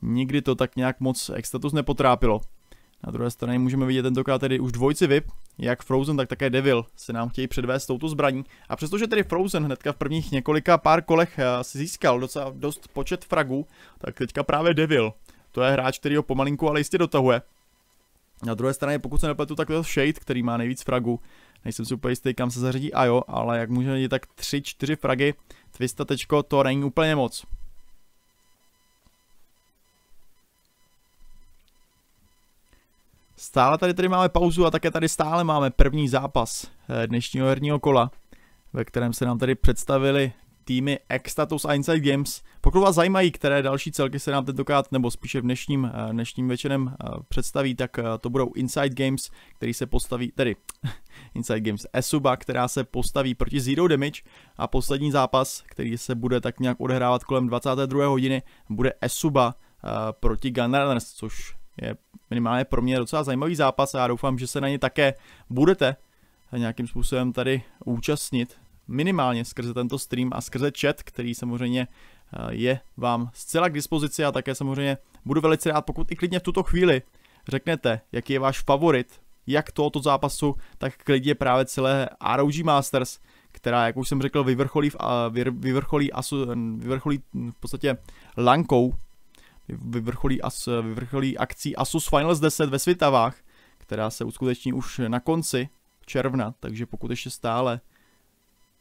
nikdy to tak nějak moc extatus nepotrápilo. Na druhé straně můžeme vidět tentokrát tedy už dvojci VIP, jak Frozen, tak také Devil se nám chtějí předvést touto zbraní. A přestože tedy Frozen hnedka v prvních několika pár kolech eh, si získal docela dost počet fragů, tak teďka právě Devil. To je hráč, který ho pomalinku ale jistě dotahuje. Na druhé straně, pokud se nepletu, tak to Shade, který má nejvíc fragů. Nejsem si úplně jistý, kam se A jo, ale jak můžeme vidět, tak 3-4 fragy. Twista to není úplně moc. Stále tady tady máme pauzu a také tady stále máme první zápas eh, dnešního herního kola, ve kterém se nám tady představili týmy Extatus a Inside Games. Pokud vás zajímají, které další celky se nám tentokrát, nebo spíše v dnešním, eh, dnešním večerem eh, představí, tak to budou Inside Games, který se postaví, tedy Inside Games Esuba, která se postaví proti Zero Damage a poslední zápas, který se bude tak nějak odehrávat kolem 22. hodiny, bude Esuba proti Gunrunners, což je minimálně pro mě docela zajímavý zápas a já doufám, že se na ně také budete nějakým způsobem tady účastnit, minimálně skrze tento stream a skrze chat, který samozřejmě eh, je vám zcela k dispozici a také samozřejmě budu velice rád, pokud i klidně v tuto chvíli řeknete, jaký je váš favorit, jak tohoto zápasu, tak klidně právě celé ROG Masters, která, jak už jsem řekl, vyvrcholí, v, vyvrcholí, vyvrcholí v podstatě lankou vyvrcholí, as, vyvrcholí akcí Asus Finals 10 ve Svitavách, která se uskuteční už na konci června, takže pokud ještě stále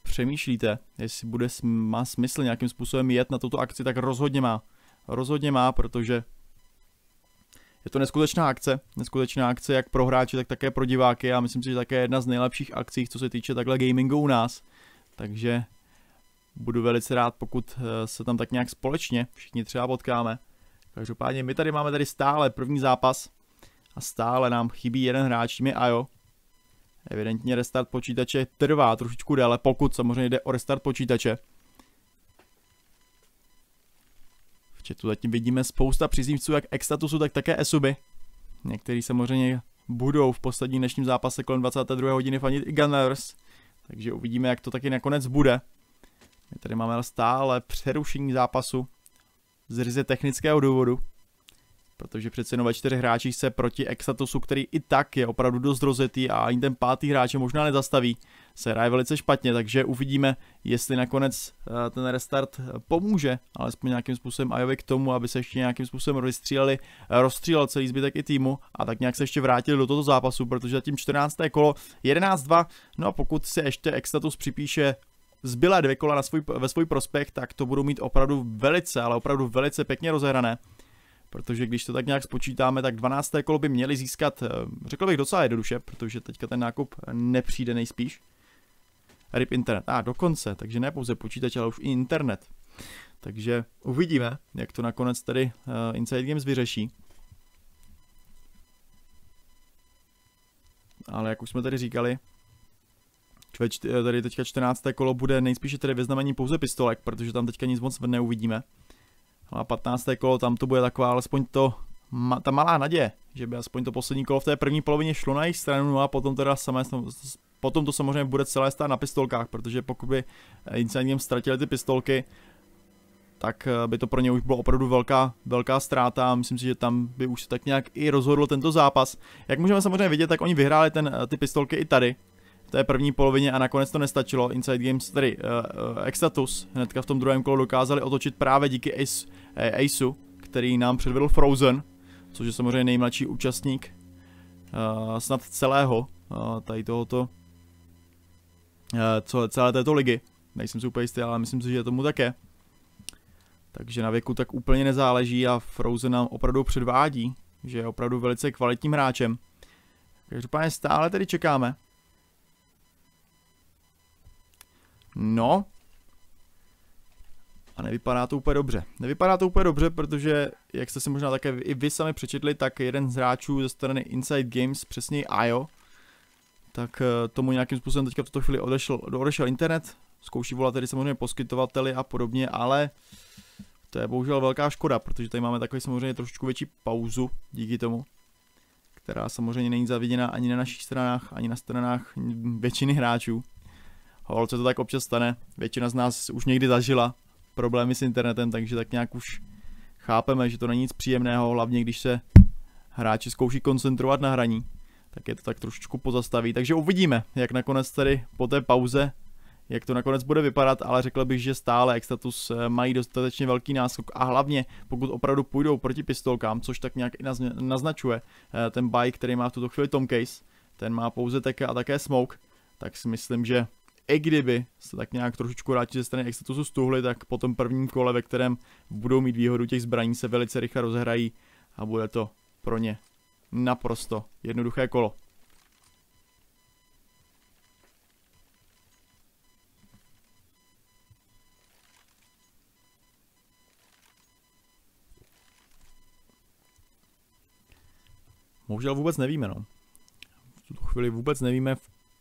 přemýšlíte, jestli bude, má smysl nějakým způsobem jet na tuto akci, tak rozhodně má. Rozhodně má, protože je to neskutečná akce, neskutečná akce jak pro hráče, tak také pro diváky a myslím si, že také jedna z nejlepších akcí, co se týče takhle gamingu u nás. Takže budu velice rád, pokud eh, se tam tak nějak společně všichni třeba potkáme Každopádně my tady máme tady stále první zápas a stále nám chybí jeden hráč, tím je Ajo. Evidentně restart počítače trvá trošičku déle, pokud samozřejmě jde o restart počítače. V chatu zatím vidíme spousta přizímců, jak Extatusu, tak také Esuby. Někteří samozřejmě budou v poslední dnešním zápase kolem 22. hodiny fanit i Gunners, takže uvidíme, jak to taky nakonec bude. My tady máme stále přerušení zápasu z ryze technického důvodu, protože přece jenom ve čtyřech hráčích se proti Exatosu, který i tak je opravdu dost rozjetý a ani ten pátý hráč je možná nezastaví, se hraje velice špatně, takže uvidíme, jestli nakonec eh, ten restart eh, pomůže, alespoň nějakým způsobem Ajovi k tomu, aby se ještě nějakým způsobem rozstříleli, eh, rozstřílel celý zbytek i týmu a tak nějak se ještě vrátili do tohoto zápasu, protože zatím 14. kolo 11-2, no a pokud se ještě Extatus připíše zbylé dvě kola na svůj, ve svůj prospekt, tak to budou mít opravdu velice, ale opravdu velice pěkně rozehrané. Protože když to tak nějak spočítáme, tak 12. kolo by měli získat, eh, řekl bych docela jednoduše, protože teďka ten nákup nepřijde nejspíš. RIP internet. A ah, dokonce, takže ne pouze počítač, ale už i internet. Takže uvidíme, jak to nakonec tady uh, eh, Inside Games vyřeší. Ale jak už jsme tady říkali, Eh, tady teďka 14. kolo bude nejspíše tedy vyznamení pouze pistolek, protože tam teďka nic moc neuvidíme. A 15. kolo tam to bude taková alespoň to, ma, ta malá naděje, že by aspoň to poslední kolo v té první polovině šlo na jejich stranu no a potom teda samé, potom to samozřejmě bude celé stát na pistolkách, protože pokud by eh, incidentem ztratili ty pistolky, tak eh, by to pro ně už bylo opravdu velká, velká ztráta a myslím si, že tam by už tak nějak i rozhodl tento zápas. Jak můžeme samozřejmě vidět, tak oni vyhráli ten, ty pistolky i tady, té první polovině a nakonec to nestačilo. Inside Games 3 uh, uh, Extatus hnedka v tom druhém kole dokázali otočit právě díky Ace, uh, Aceu, který nám předvedl Frozen, což je samozřejmě nejmladší účastník uh, snad celého uh, tady tohoto uh, celé, celé této ligy. Nejsem si úplně jistý, ale myslím si, že je tomu také. Takže na věku tak úplně nezáleží a Frozen nám opravdu předvádí, že je opravdu velice kvalitním hráčem. Každopádně stále tedy čekáme No. A nevypadá to úplně dobře. Nevypadá to úplně dobře, protože, jak jste si možná také i vy sami přečetli, tak jeden z hráčů ze strany Inside Games, přesně IO, tak eh, tomu nějakým způsobem teďka v tuto chvíli odešel, odešel internet, zkouší volat tedy samozřejmě poskytovateli a podobně, ale to je bohužel velká škoda, protože tady máme takový samozřejmě trošičku větší pauzu díky tomu, která samozřejmě není zaviděna ani na našich stranách, ani na stranách většiny hráčů. Holce to tak občas stane, většina z nás už někdy zažila problémy s internetem, takže tak nějak už chápeme, že to není nic příjemného, hlavně když se hráči zkouší koncentrovat na hraní, tak je to tak trošičku pozastaví. Takže uvidíme, jak nakonec tedy po té pauze, jak to nakonec bude vypadat, ale řekl bych, že stále Extatus eh, mají dostatečně velký náskok a hlavně pokud opravdu půjdou proti pistolkám, což tak nějak i naznačuje eh, ten bike, který má v tuto chvíli Tom Case, ten má pouze také a také smoke, tak si myslím, že i kdyby se tak nějak trošičku rádi ze strany Exitusu stuhli, tak po tom prvním kole, ve kterém budou mít výhodu těch zbraní, se velice rychle rozhrají a bude to pro ně naprosto jednoduché kolo. Bohužel vůbec nevíme, no. V tuto chvíli vůbec nevíme,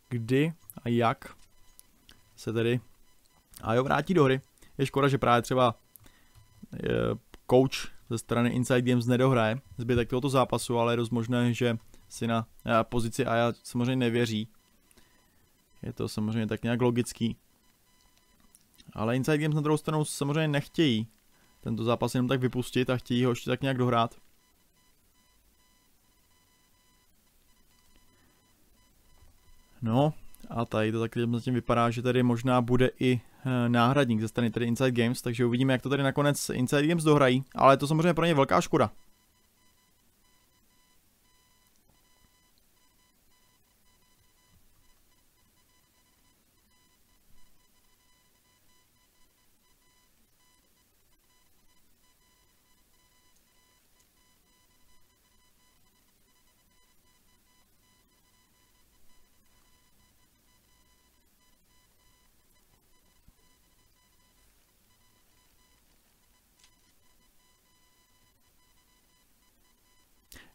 kdy a jak se tedy Ajo vrátí do hry. Je škoda, že právě třeba je, eh, coach ze strany Inside Games nedohraje zbytek tohoto zápasu, ale je dost možné, že si na pozici Aja samozřejmě nevěří. Je to samozřejmě tak nějak logický. Ale Inside Games na druhou stranu samozřejmě nechtějí tento zápas jenom tak vypustit a chtějí ho ještě tak nějak dohrát. No, a tady to taky zatím vypadá, že tady možná bude i e, náhradník ze strany tady Inside Games, takže uvidíme, jak to tady nakonec Inside Games dohrají, ale to samozřejmě pro ně velká škoda,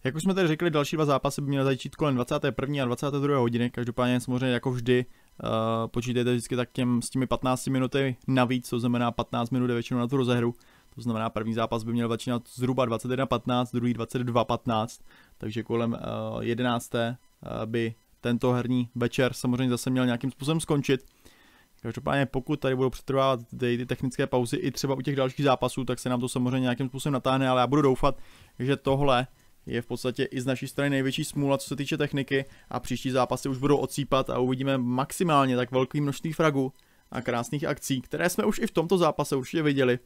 Jak už jsme tady řekli, další dva zápasy by měly začít kolem 21. a 22. hodiny, každopádně samozřejmě jako vždy uh, počítejte vždycky tak těm s těmi 15 minuty navíc, co znamená 15 minut je většinou na tu rozehru. To znamená, první zápas by měl začínat zhruba 21.15, druhý 22.15, takže kolem uh, 11. Uh, by tento herní večer samozřejmě zase měl nějakým způsobem skončit. Každopádně pokud tady budou přetrvávat ty technické pauzy i třeba u těch dalších zápasů, tak se nám to samozřejmě nějakým způsobem natáhne, ale já budu doufat, že tohle je v podstatě i z naší strany největší smůla, co se týče techniky a příští zápasy už budou odsýpat a uvidíme maximálně tak velký množství fragů a krásných akcí, které jsme už i v tomto zápase určitě viděli.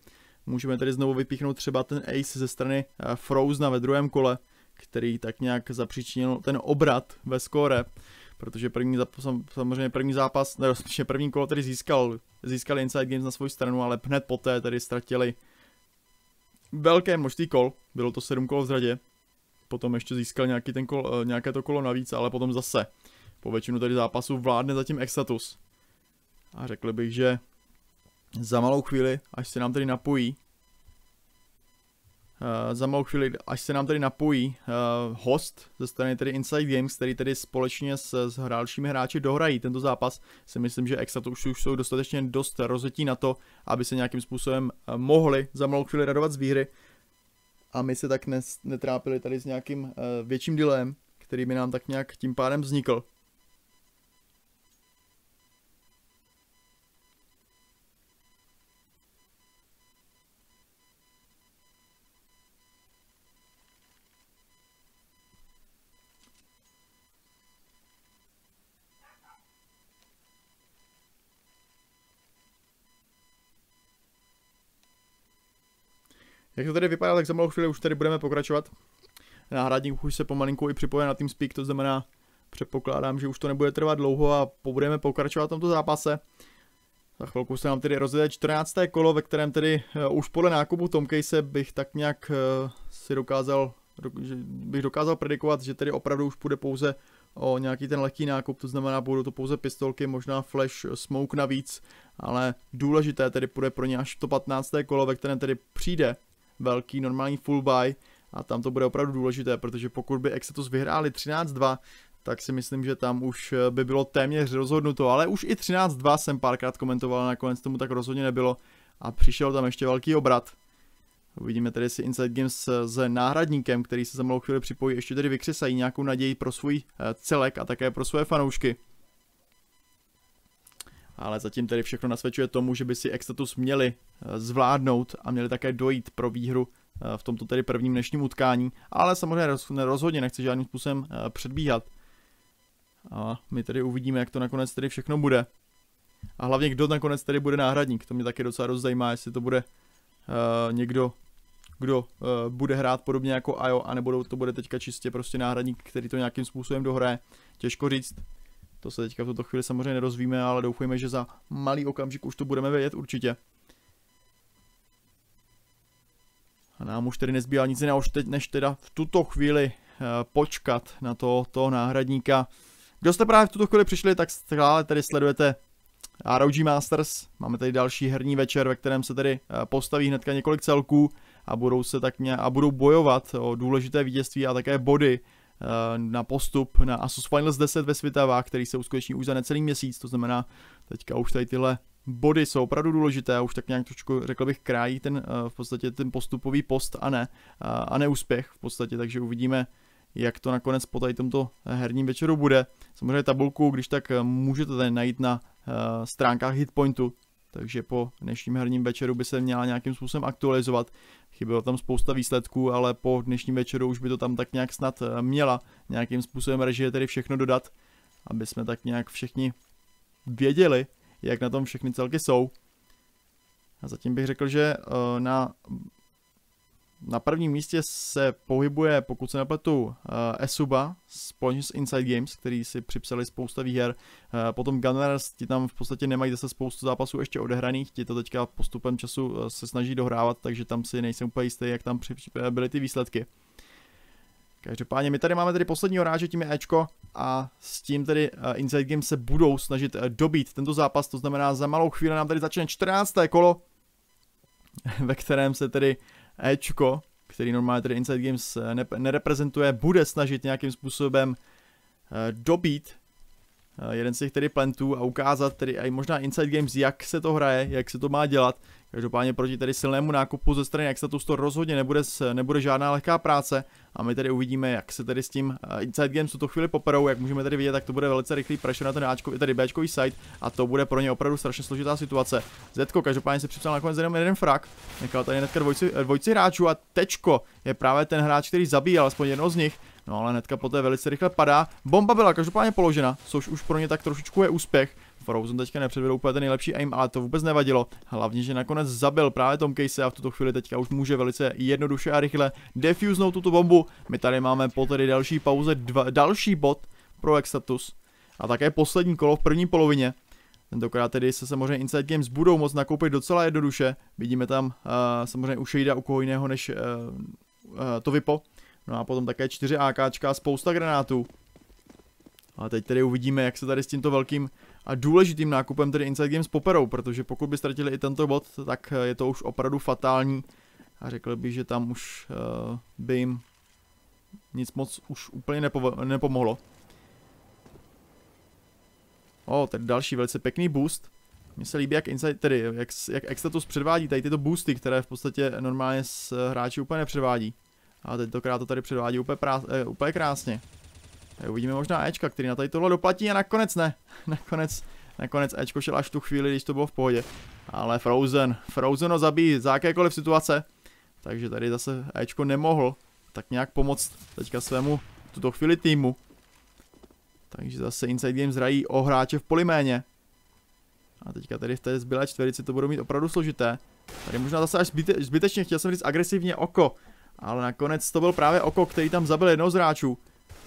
Můžeme tedy znovu vypíchnout třeba ten ace ze strany eh, Frozena ve druhém kole, který tak nějak zapříčinil ten obrat ve skóre, protože první zápas, samozřejmě první zápas, ne, první kolo tedy získal, získal Inside Games na svou stranu, ale hned poté tedy ztratili velké množství kol, bylo to 7 kol v řadě, potom ještě získal nějaký ten kol, eh, nějaké to kolo navíc, ale potom zase po většinu tady zápasů vládne zatím Exatus. A řekl bych, že za malou chvíli, až se nám tady napojí, Uh, za malou chvíli, až se nám tady napojí uh, host ze strany tedy Inside Games, který tedy společně s, s dalšími hráči dohrají tento zápas, si myslím, že Exatu už, už jsou dostatečně dost rozetí na to, aby se nějakým způsobem uh, mohli za malou chvíli radovat z výhry a my se tak nes, netrápili tady s nějakým eh, větším dilem, který by nám tak nějak tím pádem vznikl. Jak to tady vypadá, tak za malou chvíli už tady budeme pokračovat. Náhradník už se pomalinku i připoje na speak, to znamená, předpokládám, že už to nebude trvat dlouho a budeme pokračovat v tomto zápase. Za chvilku se nám tedy rozjede 14. kolo, ve kterém tedy eh, už podle nákupu Tomkejse bych tak nějak eh, si dokázal, bych dokázal predikovat, že tedy opravdu už půjde pouze o nějaký ten lehký nákup, to znamená budou to pouze pistolky, možná flash, eh, smoke navíc, ale důležité tedy půjde pro ně až to 15. kolo, ve kterém tedy přijde velký normální full buy a tam to bude opravdu důležité, protože pokud by Exetus vyhráli 13-2, tak si myslím, že tam už eh, by bylo téměř rozhodnuto, ale už i 13-2 jsem párkrát komentoval, nakonec tomu tak rozhodně nebylo a přišel tam ještě velký obrat. Uvidíme tedy si Inside Games s náhradníkem, který se za malou chvíli připojí, ještě tedy vykřesají nějakou naději pro svůj eh, celek a také pro své fanoušky ale zatím tedy všechno nasvědčuje tomu, že by si Extatus měli eh, zvládnout a měli také dojít pro výhru eh, v tomto tedy prvním dnešním utkání, ale samozřejmě rozhodně nechci žádným způsobem eh, předbíhat. A my tedy uvidíme, jak to nakonec tedy všechno bude. A hlavně, kdo nakonec tedy bude náhradník, to mě taky docela dost zajímá, jestli to bude uh, někdo, kdo uh, bude hrát podobně jako Ajo, anebo to bude teďka čistě prostě náhradník, který to nějakým způsobem dohraje. Těžko říct, to se teďka v tuto chvíli samozřejmě nerozvíme, ale doufujeme, že za malý okamžik už to budeme vědět určitě. A nám už tedy nezbývá nic jiného, než teda v tuto chvíli eh, počkat na to toho náhradníka. Kdo jste právě v tuto chvíli přišli, tak stále tedy sledujete ROG Masters. Máme tady další herní večer, ve kterém se tedy eh, postaví hnedka několik celků a budou se tak a budou bojovat o důležité vítězství a také body Eh, na postup na Asus Finals 10 ve Svitavách, který se uskuteční už za necelý měsíc, to znamená teďka už tady tyhle body jsou opravdu důležité a už tak nějak trošku, řekl bych, krájí ten eh, v podstatě ten postupový post a ne, eh, a neúspěch v podstatě, takže uvidíme, jak to nakonec po tady tomto herním večeru bude. Samozřejmě tabulku, když tak můžete tady najít na stránkách Hitpointu, takže po dnešním herním večeru by se měla nějakým způsobem aktualizovat. Chybělo tam spousta výsledků, ale po dnešním večeru už by to tam tak nějak snad eh, měla nějakým způsobem režie tedy všechno dodat, aby jsme tak nějak všichni věděli, jak na tom všechny celky jsou. A zatím bych řekl, že eh, na na prvním místě se pohybuje, pokud se nepletu, eh, Esuba společně s Inside Games, který si připsali spousta výher. Eh, potom Gunners, ti tam v podstatě nemají zase spoustu zápasů ještě odehraných, ti to teďka postupem času eh, se snaží dohrávat, takže tam si nejsem úplně jistý, jak tam byly ty výsledky. Každopádně my tady máme tady posledního hráče, tím je Ečko a s tím tedy Inside Games se budou snažit dobít tento zápas, to znamená za malou chvíli nám tady začne 14. kolo, ve kterém se tedy uh, Ečko, který normálně tedy Inside Games eh, ne- nereprezentuje, bude snažit nějakým způsobem eh, dobít eh, jeden z těch tedy plentů a ukázat tedy i možná Inside Games, jak se to hraje, jak se to má dělat, Každopádně proti tedy silnému nákupu ze strany Exatus to rozhodně nebude, nebude žádná lehká práce a my tedy uvidíme, jak se tedy s tím eh, Inside Games tuto chvíli poperou, jak můžeme tedy vidět, tak to bude velice rychlý pressure na ten Ačko, i tedy Bčkový site a to bude pro ně opravdu strašně složitá situace. Zetko každopádně se připsal nakonec jenom jeden frak, nechal tady hnedka dvojci, eh, dvojci hráčů a Tečko je právě ten hráč, který zabíjel alespoň jedno z nich, No ale netka poté velice rychle padá. Bomba byla každopádně položena, což už pro ně tak trošičku je úspěch. Frozen teďka nepředvedl úplně ten nejlepší aim, ale to vůbec nevadilo. Hlavně, že nakonec zabil právě Tom Casey a v tuto chvíli teďka už může velice jednoduše a rychle defuznout tuto bombu. My tady máme po tedy další pauze dva, další bod pro Extatus a také poslední kolo v první polovině. Tentokrát tedy se samozřejmě Inside Games budou moc nakoupit docela jednoduše. Vidíme tam uh, samozřejmě u Shada u koho jiného než uh, uh, to Vipo. No a potom také 4 AKčka a spousta granátů. A teď tedy uvidíme, jak se tady s tímto velkým a důležitým nákupem tedy Inside Games poperou, protože pokud by ztratili i tento bod, tak eh, je to už opravdu fatální a řekl bych, že tam už uh, by jim nic moc už úplně nepo nepomohlo. O, tedy další velice pěkný boost. Mně se líbí, jak, Inside, tedy, jak, jak Extatus předvádí tady tyto boosty, které v podstatě normálně s eh, hráči úplně nepředvádí. A tentokrát to tady předvádí úplně, prá, eh, úplně krásně. Tady uvidíme možná Ečka, který na tady tohle doplatí a nakonec ne. Nakonec, nakonec Ečko šel až tu chvíli, když to bylo v pohodě. Ale Frozen, Frozen ho zabíjí za jakékoliv situace. Takže tady zase Ečko nemohl tak nějak pomoct teďka svému tuto chvíli týmu. Takže zase Inside Games zrají o hráče v poliméně. A teďka tady v té zbylé čtverici to budou mít opravdu složité. Tady možná zase až zbyte, zbytečně chtěl jsem říct agresivně oko. Ale nakonec to byl právě oko, který tam zabil jednoho z hráčů.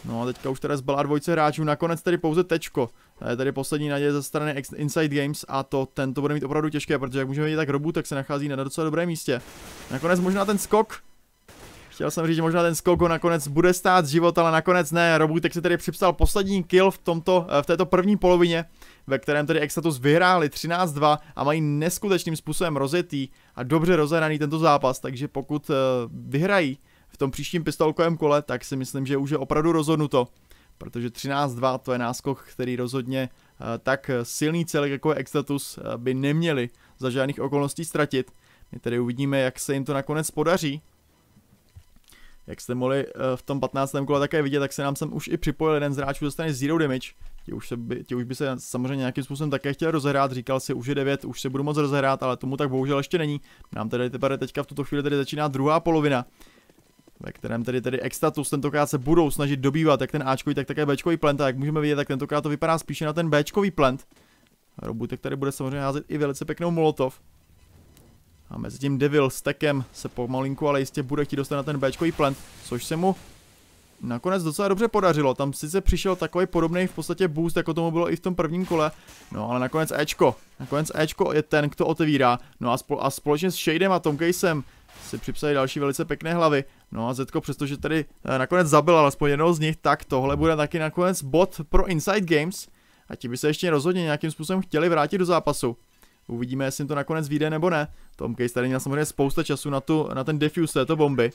No a teďka už teda zbyla dvojce hráčů, nakonec tady pouze tečko. To je tady poslední naděje ze strany Inside Games a to tento bude mít opravdu těžké, protože jak můžeme vidět, tak Robu tak se nachází na docela dobrém místě. Nakonec možná ten skok. Chtěl jsem říct, že možná ten skok ho nakonec bude stát život, ale nakonec ne. Robutek se tady připsal poslední kill v, tomto, eh, v této první polovině, ve kterém tedy Extatus vyhráli 13-2 a mají neskutečným způsobem rozjetý a dobře rozehraný tento zápas, takže pokud eh, vyhrají, tom příštím pistolkovém kole, tak si myslím, že už je opravdu rozhodnuto, protože 13-2 to je náskok, který rozhodně eh, tak silný celek jako je Extatus eh, by neměli za žádných okolností ztratit. My tedy uvidíme, jak se jim to nakonec podaří. Jak jste mohli eh, v tom 15. kole také vidět, tak se nám sem už i připojil jeden z hráčů dostane Zero Damage. Ti už, se by, ti už by se samozřejmě nějakým způsobem také chtěl rozehrát, říkal si už je 9, už se budu moc rozehrát, ale tomu tak bohužel ještě není. Nám tady teprve teďka v tuto chvíli tady začíná druhá polovina ve kterém tedy tedy Extatus tentokrát se budou snažit dobývat jak ten Ačkový, tak také Bčkový plant a jak můžeme vidět, tak tentokrát to vypadá spíše na ten Bčkový plant. Robutek tady bude samozřejmě házet i velice pěknou molotov. A mezi tím Devil s tekem se pomalinku, ale jistě bude chtít dostat na ten Bčkový plant, což se mu nakonec docela dobře podařilo. Tam sice přišel takový podobný v podstatě boost, jako tomu bylo i v tom prvním kole, no ale nakonec Ečko. Nakonec Ečko je ten, kdo otevírá. No a, spol a společně s Shadem a Tomkejsem si připsali další velice pěkné hlavy. No a Zetko, přestože tady eh, nakonec zabil alespoň jednoho z nich, tak tohle bude taky nakonec bod pro Inside Games. A ti by se ještě rozhodně nějakým způsobem chtěli vrátit do zápasu. Uvidíme, jestli jim to nakonec vyjde nebo ne. Tom Case tady měl samozřejmě spousta času na, tu, na ten defuse této bomby.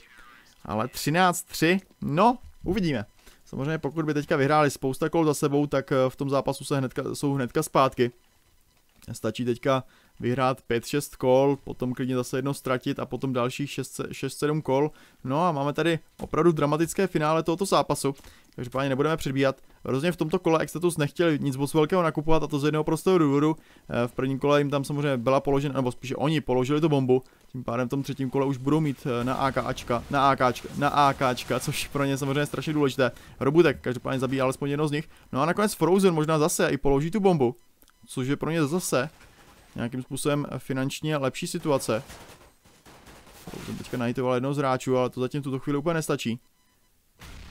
Ale 13-3, no, uvidíme. Samozřejmě pokud by teďka vyhráli spousta kol za sebou, tak eh, v tom zápasu se hnedka, jsou hnedka zpátky. Stačí teďka vyhrát 5-6 kol, potom klidně zase jedno ztratit a potom dalších 6-7 kol. No a máme tady opravdu dramatické finále tohoto zápasu, takže páni nebudeme předbíhat. Rozhodně v tomto kole Extatus nechtěli nic moc velkého nakupovat a to z jednoho prostého důvodu. Eh, v prvním kole jim tam samozřejmě byla položena, nebo spíše oni položili tu bombu, tím pádem v tom třetím kole už budou mít eh, na AKAčka, na AKAčka, na AKAčka, což pro ně samozřejmě strašně důležité. Robutek každopádně zabíjí alespoň jedno z nich. No a nakonec Frozen možná zase i položí tu bombu, což je pro ně zase nějakým způsobem finančně lepší situace. Frozen teďka nahitoval jednoho z hráčů, ale to zatím tuto chvíli úplně nestačí.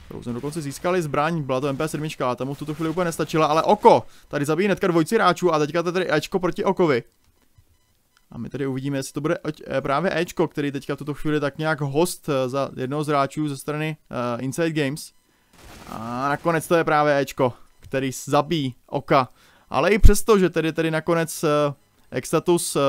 Frozen dokonce získali zbraň, byla to MP7, ale tam mu tuto chvíli úplně nestačila, ale Oko! Tady zabíjí netka dvojci hráčů a teďka to tady Ečko proti Okovi. A my tady uvidíme, jestli to bude eh, právě Ečko, který teďka v tuto chvíli tak nějak host eh, za jednoho z hráčů ze strany uh, Inside Games. A nakonec to je právě Ečko, který zabíjí Oka. Ale i přesto, že tedy tedy nakonec uh, Extatus eh,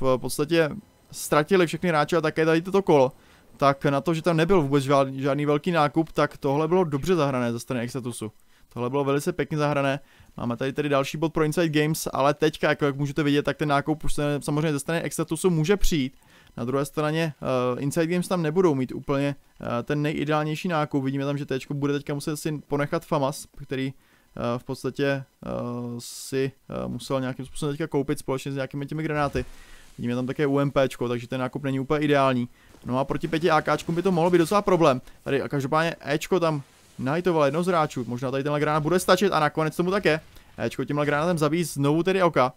v podstatě ztratili všechny hráče a také tady toto kolo, tak na to, že tam nebyl vůbec žádný, žádný velký nákup, tak tohle bylo dobře zahrané ze strany Extatusu. Tohle bylo velice pěkně zahrané. Máme tady tedy další bod pro Inside Games, ale teďka, jako jak můžete vidět, tak ten nákup už se, samozřejmě ze strany Extatusu může přijít. Na druhé straně uh, Inside Games tam nebudou mít úplně uh, ten nejideálnější nákup. Vidíme tam, že teďko bude teďka muset si ponechat Famas, který Eh, v podstatě eh, si eh, musel nějakým způsobem teďka koupit společně s nějakými těmi granáty. Vidím, je tam také UMP, takže ten nákup není úplně ideální. No a proti pěti AKčkům by to mohlo být docela problém. Tady a každopádně Ečko tam najtoval jedno z hráčů, možná tady tenhle granát bude stačit a nakonec tomu také. Ečko tímhle granátem zabíjí znovu tedy oka.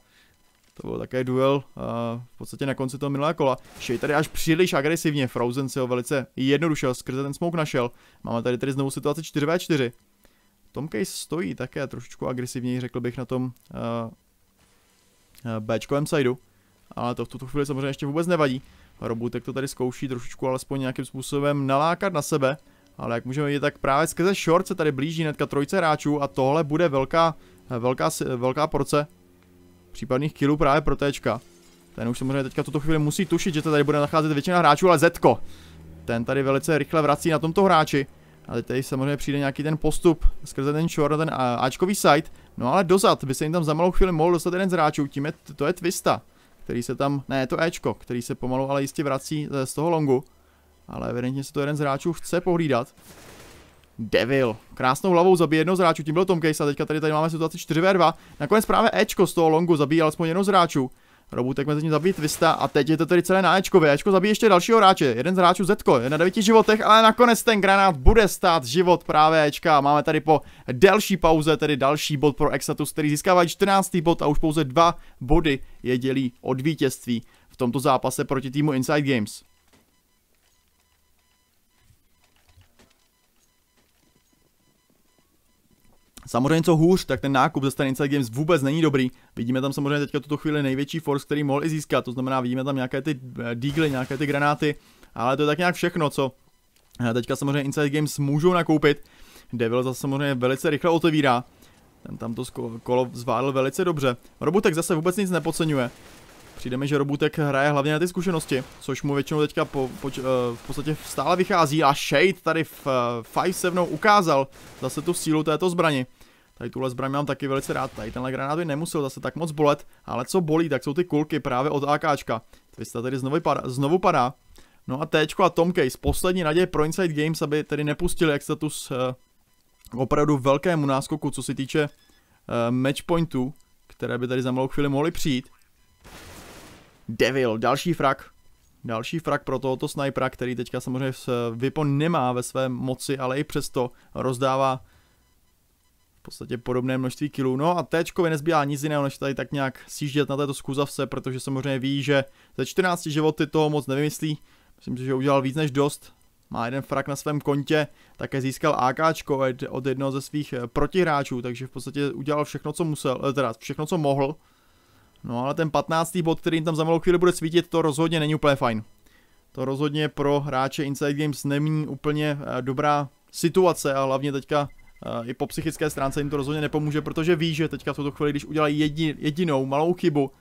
To byl také duel uh, v podstatě na konci toho minulého kola. Šej tady až příliš agresivně, Frozen si ho velice jednoduše skrze ten smoke našel. Máme tady tedy znovu situaci 4v4. Tom Case stojí také trošičku agresivněji, řekl bych, na tom uh, eh, eh, Bčkovém sideu, ale to v tuto chvíli samozřejmě ještě vůbec nevadí. Robutek to tady zkouší trošičku alespoň nějakým způsobem nalákat na sebe, ale jak můžeme vidět, tak právě skrze short se tady blíží netka trojce hráčů a tohle bude velká, eh, velká, velká porce případných killů právě pro Tčka. Ten už samozřejmě teďka tuto chvíli musí tušit, že to tady bude nacházet většina hráčů, ale Zetko. Ten tady velice rychle vrací na tomto hráči. Ale tady samozřejmě přijde nějaký ten postup skrze ten short na ten eh, Ačkový site. No ale dozad by se jim tam za malou chvíli mohl dostat jeden z hráčů, tím je, to je Twista, který se tam, ne, to Ečko, který se pomalu ale jistě vrací eh, z toho longu. Ale evidentně se to jeden z hráčů chce pohlídat. Devil. Krásnou hlavou zabije jedno z hráčů, tím byl Tom Case a teďka tady, tady máme situaci 4v2. Nakonec právě Ečko z toho longu zabíjí alespoň jedno z hráčů. Robutek mezi ním zabít Twista a teď je to tedy celé na Ečkovi. Ečko zabije ještě dalšího hráče, jeden z hráčů Zetko, je na devíti životech, ale nakonec ten granát bude stát život právě Ečka. Máme tady po delší pauze tedy další bod pro Exatus, který získává 14. bod a už pouze dva body je dělí od vítězství v tomto zápase proti týmu Inside Games. Samozřejmě co hůř, tak ten nákup ze strany Inside Games vůbec není dobrý. Vidíme tam samozřejmě teďka tuto chvíli největší force, který mohl i získat, to znamená vidíme tam nějaké ty eh, dígly, nějaké ty granáty, ale to je tak nějak všechno, co eh, teďka samozřejmě Inside Games můžou nakoupit. Devil zase samozřejmě velice rychle otevírá, ten tam to kolo zvládl velice dobře. Robutek zase vůbec nic nepodceňuje. Přijde mi, že Robutek hraje hlavně na ty zkušenosti, což mu většinou teďka po, po, eh, v podstatě stále vychází a Shade tady v 5 eh, mnou ukázal zase tu sílu této zbrani. Tady tuhle zbraň mám taky velice rád, tady tenhle granát by nemusel zase tak moc bolet, ale co bolí, tak jsou ty kulky právě od AKčka. Twista tady znovu, padá, znovu padá. No a Tčko a Tomcase, poslední naděje pro Inside Games, aby tedy nepustili Extatus uh, eh, opravdu velkému náskoku, co se týče uh, matchpointů, které by tady za malou chvíli mohly přijít. Devil, další frak. Další frak pro tohoto snipera, který teďka samozřejmě eh, Vipo nemá ve své moci, ale i přesto rozdává v podstatě podobné množství kilů. No a Tčkovi nezbývá nic jiného, než tady tak nějak sjíždět na této skuzavce, protože samozřejmě ví, že ze 14 životy toho moc nevymyslí. Myslím si, že udělal víc než dost. Má jeden frak na svém kontě, také získal AK od jednoho ze svých eh, protihráčů, takže v podstatě udělal všechno, co musel, eh, teda všechno, co mohl No ale ten 15. bod, který jim tam za malou chvíli bude svítit, to rozhodně není úplně fajn. To rozhodně pro hráče Inside Games není úplně eh, dobrá situace a hlavně teďka eh, i po psychické stránce jim to rozhodně nepomůže, protože ví, že teďka v tuto chvíli, když udělají jedinou malou chybu,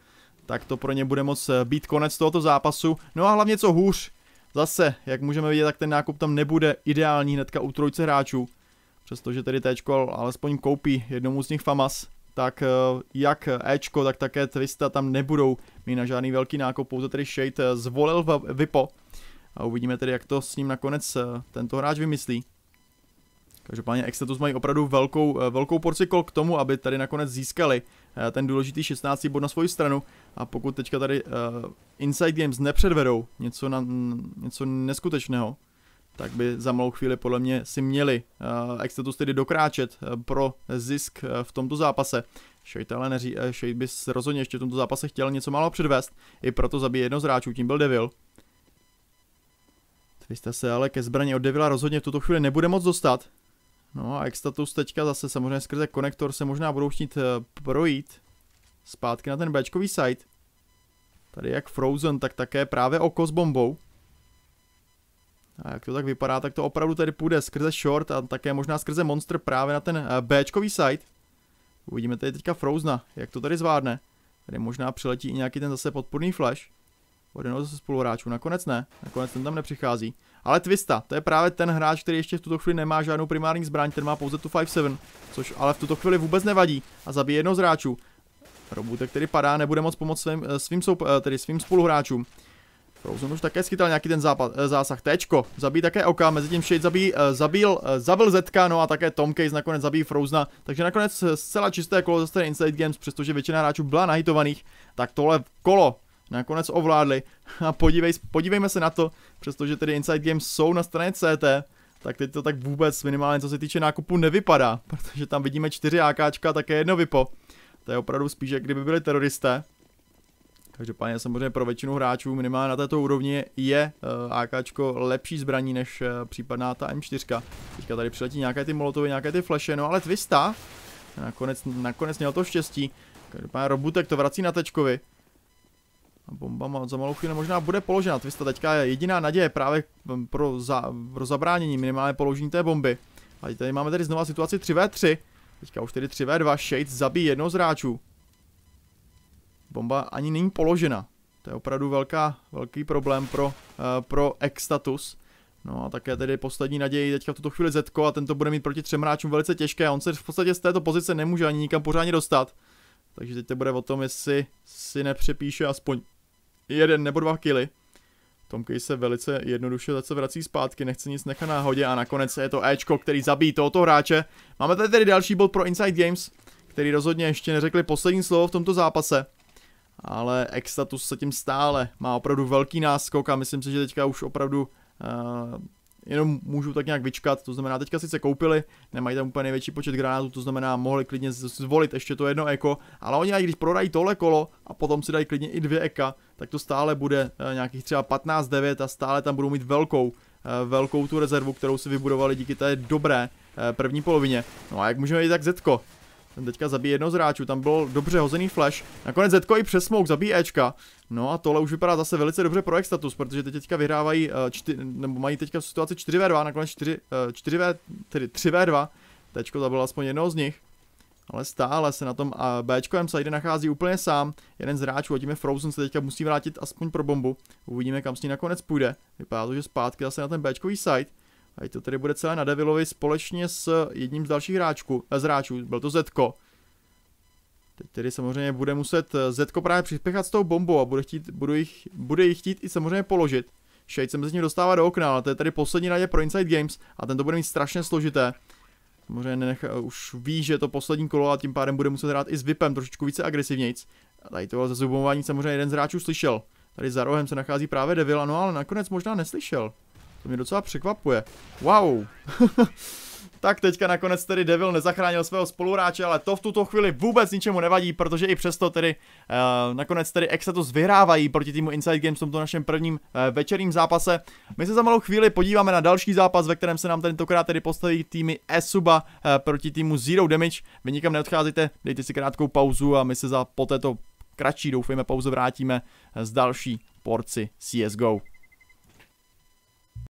tak to pro ně bude moc eh, být konec tohoto zápasu. No a hlavně co hůř, zase, jak můžeme vidět, tak ten nákup tam nebude ideální hnedka u trojce hráčů, přestože tedy Tčko alespoň koupí jednomu z nich Famas tak eh, jak Ečko, tak také Trista tam nebudou mít na žádný velký nákup, pouze tedy Shade eh, zvolil Vipo. A uvidíme tedy, jak to s ním nakonec eh, tento hráč vymyslí. Každopádně Extatus mají opravdu velkou, velkou porci kol k tomu, aby tady nakonec získali ten důležitý 16 bod na svoji stranu a pokud teďka tady Inside Games nepředvedou něco, na, něco neskutečného, tak by za malou chvíli podle mě si měli uh, eh, Extetus tedy dokráčet uh, pro zisk uh, v tomto zápase. Shade ale neří, uh, Shade by rozhodně ještě v tomto zápase chtěl něco málo předvést, i proto zabije jedno z hráčů, tím byl Devil. Twista se ale ke zbraně od Devila rozhodně v tuto chvíli nebude moc dostat. No a Extatus teďka zase samozřejmě skrze konektor se možná budou chtít uh, projít zpátky na ten Bčkový site. Tady jak Frozen, tak také právě oko s bombou. A jak to tak vypadá, tak to opravdu tady půjde skrze short a také možná skrze monster právě na ten eh, Bčkový side. Uvidíme tady teďka Frozna, jak to tady zvládne. Tady možná přiletí i nějaký ten zase podporný flash. Od jednoho zase spoluhráčů, nakonec ne, nakonec ten tam nepřichází. Ale Twista, to je právě ten hráč, který ještě v tuto chvíli nemá žádnou primární zbraň, ten má pouze tu 5-7, což ale v tuto chvíli vůbec nevadí a zabije jedno z hráčů. Robutek, který padá, nebude moc pomoct svým, eh, svým, soup, eh, tedy svým spoluhráčům. Frozen už také schytal nějaký ten zápas, eh, zásah. Tčko, zabíjí také Oka, mezi tím Shade zabíjí, eh, zabil, eh, zabil Zetka, no a také Tom Case nakonec zabíjí Frozena. Takže nakonec zcela čisté kolo ze strany Inside Games, přestože většina hráčů byla nahitovaných, tak tohle kolo nakonec ovládli. A podívej, podívejme se na to, přestože tedy Inside Games jsou na straně CT, tak teď to tak vůbec minimálně co se týče nákupu nevypadá, protože tam vidíme čtyři AKčka také jedno VIPO. To je opravdu spíš, kdyby byli teroristé. Každopádně samozřejmě pro většinu hráčů minimálně na této úrovni je uh, eh, AKčko lepší zbraní než uh, případná ta M4. Teďka tady přiletí nějaké ty molotovy, nějaké ty flashy, no ale Twista nakonec, nakonec měl to štěstí. Každopádně Robutek to vrací na tečkovi. A bomba za malou chvíli možná bude položena. Twista teďka je jediná naděje právě hm, pro, za, pro zabránění minimálně položení té bomby. A tady máme tady znova situaci 3v3. Teďka už tedy 3v2, Shades zabíjí jednoho z hráčů bomba ani není položena. To je opravdu velká, velký problém pro, uh, pro Extatus. No a také tedy poslední naději teďka v tuto chvíli Zetko a tento bude mít proti třem hráčům velice těžké. On se v podstatě z této pozice nemůže ani nikam pořádně dostat. Takže teď to bude o tom, jestli si nepřepíše aspoň jeden nebo dva kily. Tomkej se velice jednoduše zase vrací zpátky, nechce nic nechat na hodě a nakonec je to Ečko, který zabíjí tohoto hráče. Máme tady tedy další bod pro Inside Games, který rozhodně ještě neřekli poslední slovo v tomto zápase ale Extatus se tím stále má opravdu velký náskok a myslím si, že teďka už opravdu uh, jenom můžu tak nějak vyčkat, to znamená teďka sice koupili, nemají tam úplně největší počet granátů, to znamená mohli klidně zvolit ještě to jedno eko, ale oni i když prodají tohle kolo a potom si dají klidně i dvě eka, tak to stále bude uh, nějakých třeba 15-9 a stále tam budou mít velkou, uh, velkou tu rezervu, kterou si vybudovali díky té dobré první polovině. No a jak můžeme jít tak Zetko, ten teďka zabije jedno z hráčů, tam byl dobře hozený flash. Nakonec Zetko i přes smoke zabíjí Ečka. No a tohle už vypadá zase velice dobře pro Extatus, protože teď teďka vyhrávají, eh, čty, nebo mají teďka v situaci 4v2, nakonec 4, 4v, eh, tedy 3v2. Tečko zabil aspoň jedno z nich. Ale stále se na tom Bčkovém side nachází úplně sám. Jeden z hráčů, a tím je Frozen, se teďka musí vrátit aspoň pro bombu. Uvidíme, kam s ní nakonec půjde. Vypadá to, že zpátky zase na ten Bčkový side. A to tady bude celé na Devilovi společně s jedním z dalších hráčků, eh, z hráčů, byl to Zetko. Teď tedy samozřejmě bude muset eh, Zetko právě přispěchat s tou bombou a bude, chtít, bude, jich, bude jich chtít i samozřejmě položit. Shade se mezi ním dostává do okna, ale to je tady poslední radě pro Inside Games a ten to bude mít strašně složité. Samozřejmě nenech, eh, už ví, že to poslední kolo a tím pádem bude muset hrát i s VIPem trošičku více agresivnějc. A tady to ze samozřejmě jeden z hráčů slyšel. Tady za rohem se nachází právě Devil, no ale nakonec možná neslyšel. To mě docela překvapuje. Wow. tak teďka nakonec tedy Devil nezachránil svého spoluhráče, ale to v tuto chvíli vůbec ničemu nevadí, protože i přesto tedy uh, nakonec tedy Exatus vyhrávají proti týmu Inside Games v tomto našem prvním uh, večerním zápase. My se za malou chvíli podíváme na další zápas, ve kterém se nám tentokrát tedy postaví týmy Esuba uh, proti týmu Zero Damage. Vy nikam neodcházíte, dejte si krátkou pauzu a my se za po této kratší, doufejme, pauze vrátíme s další porci CSGO.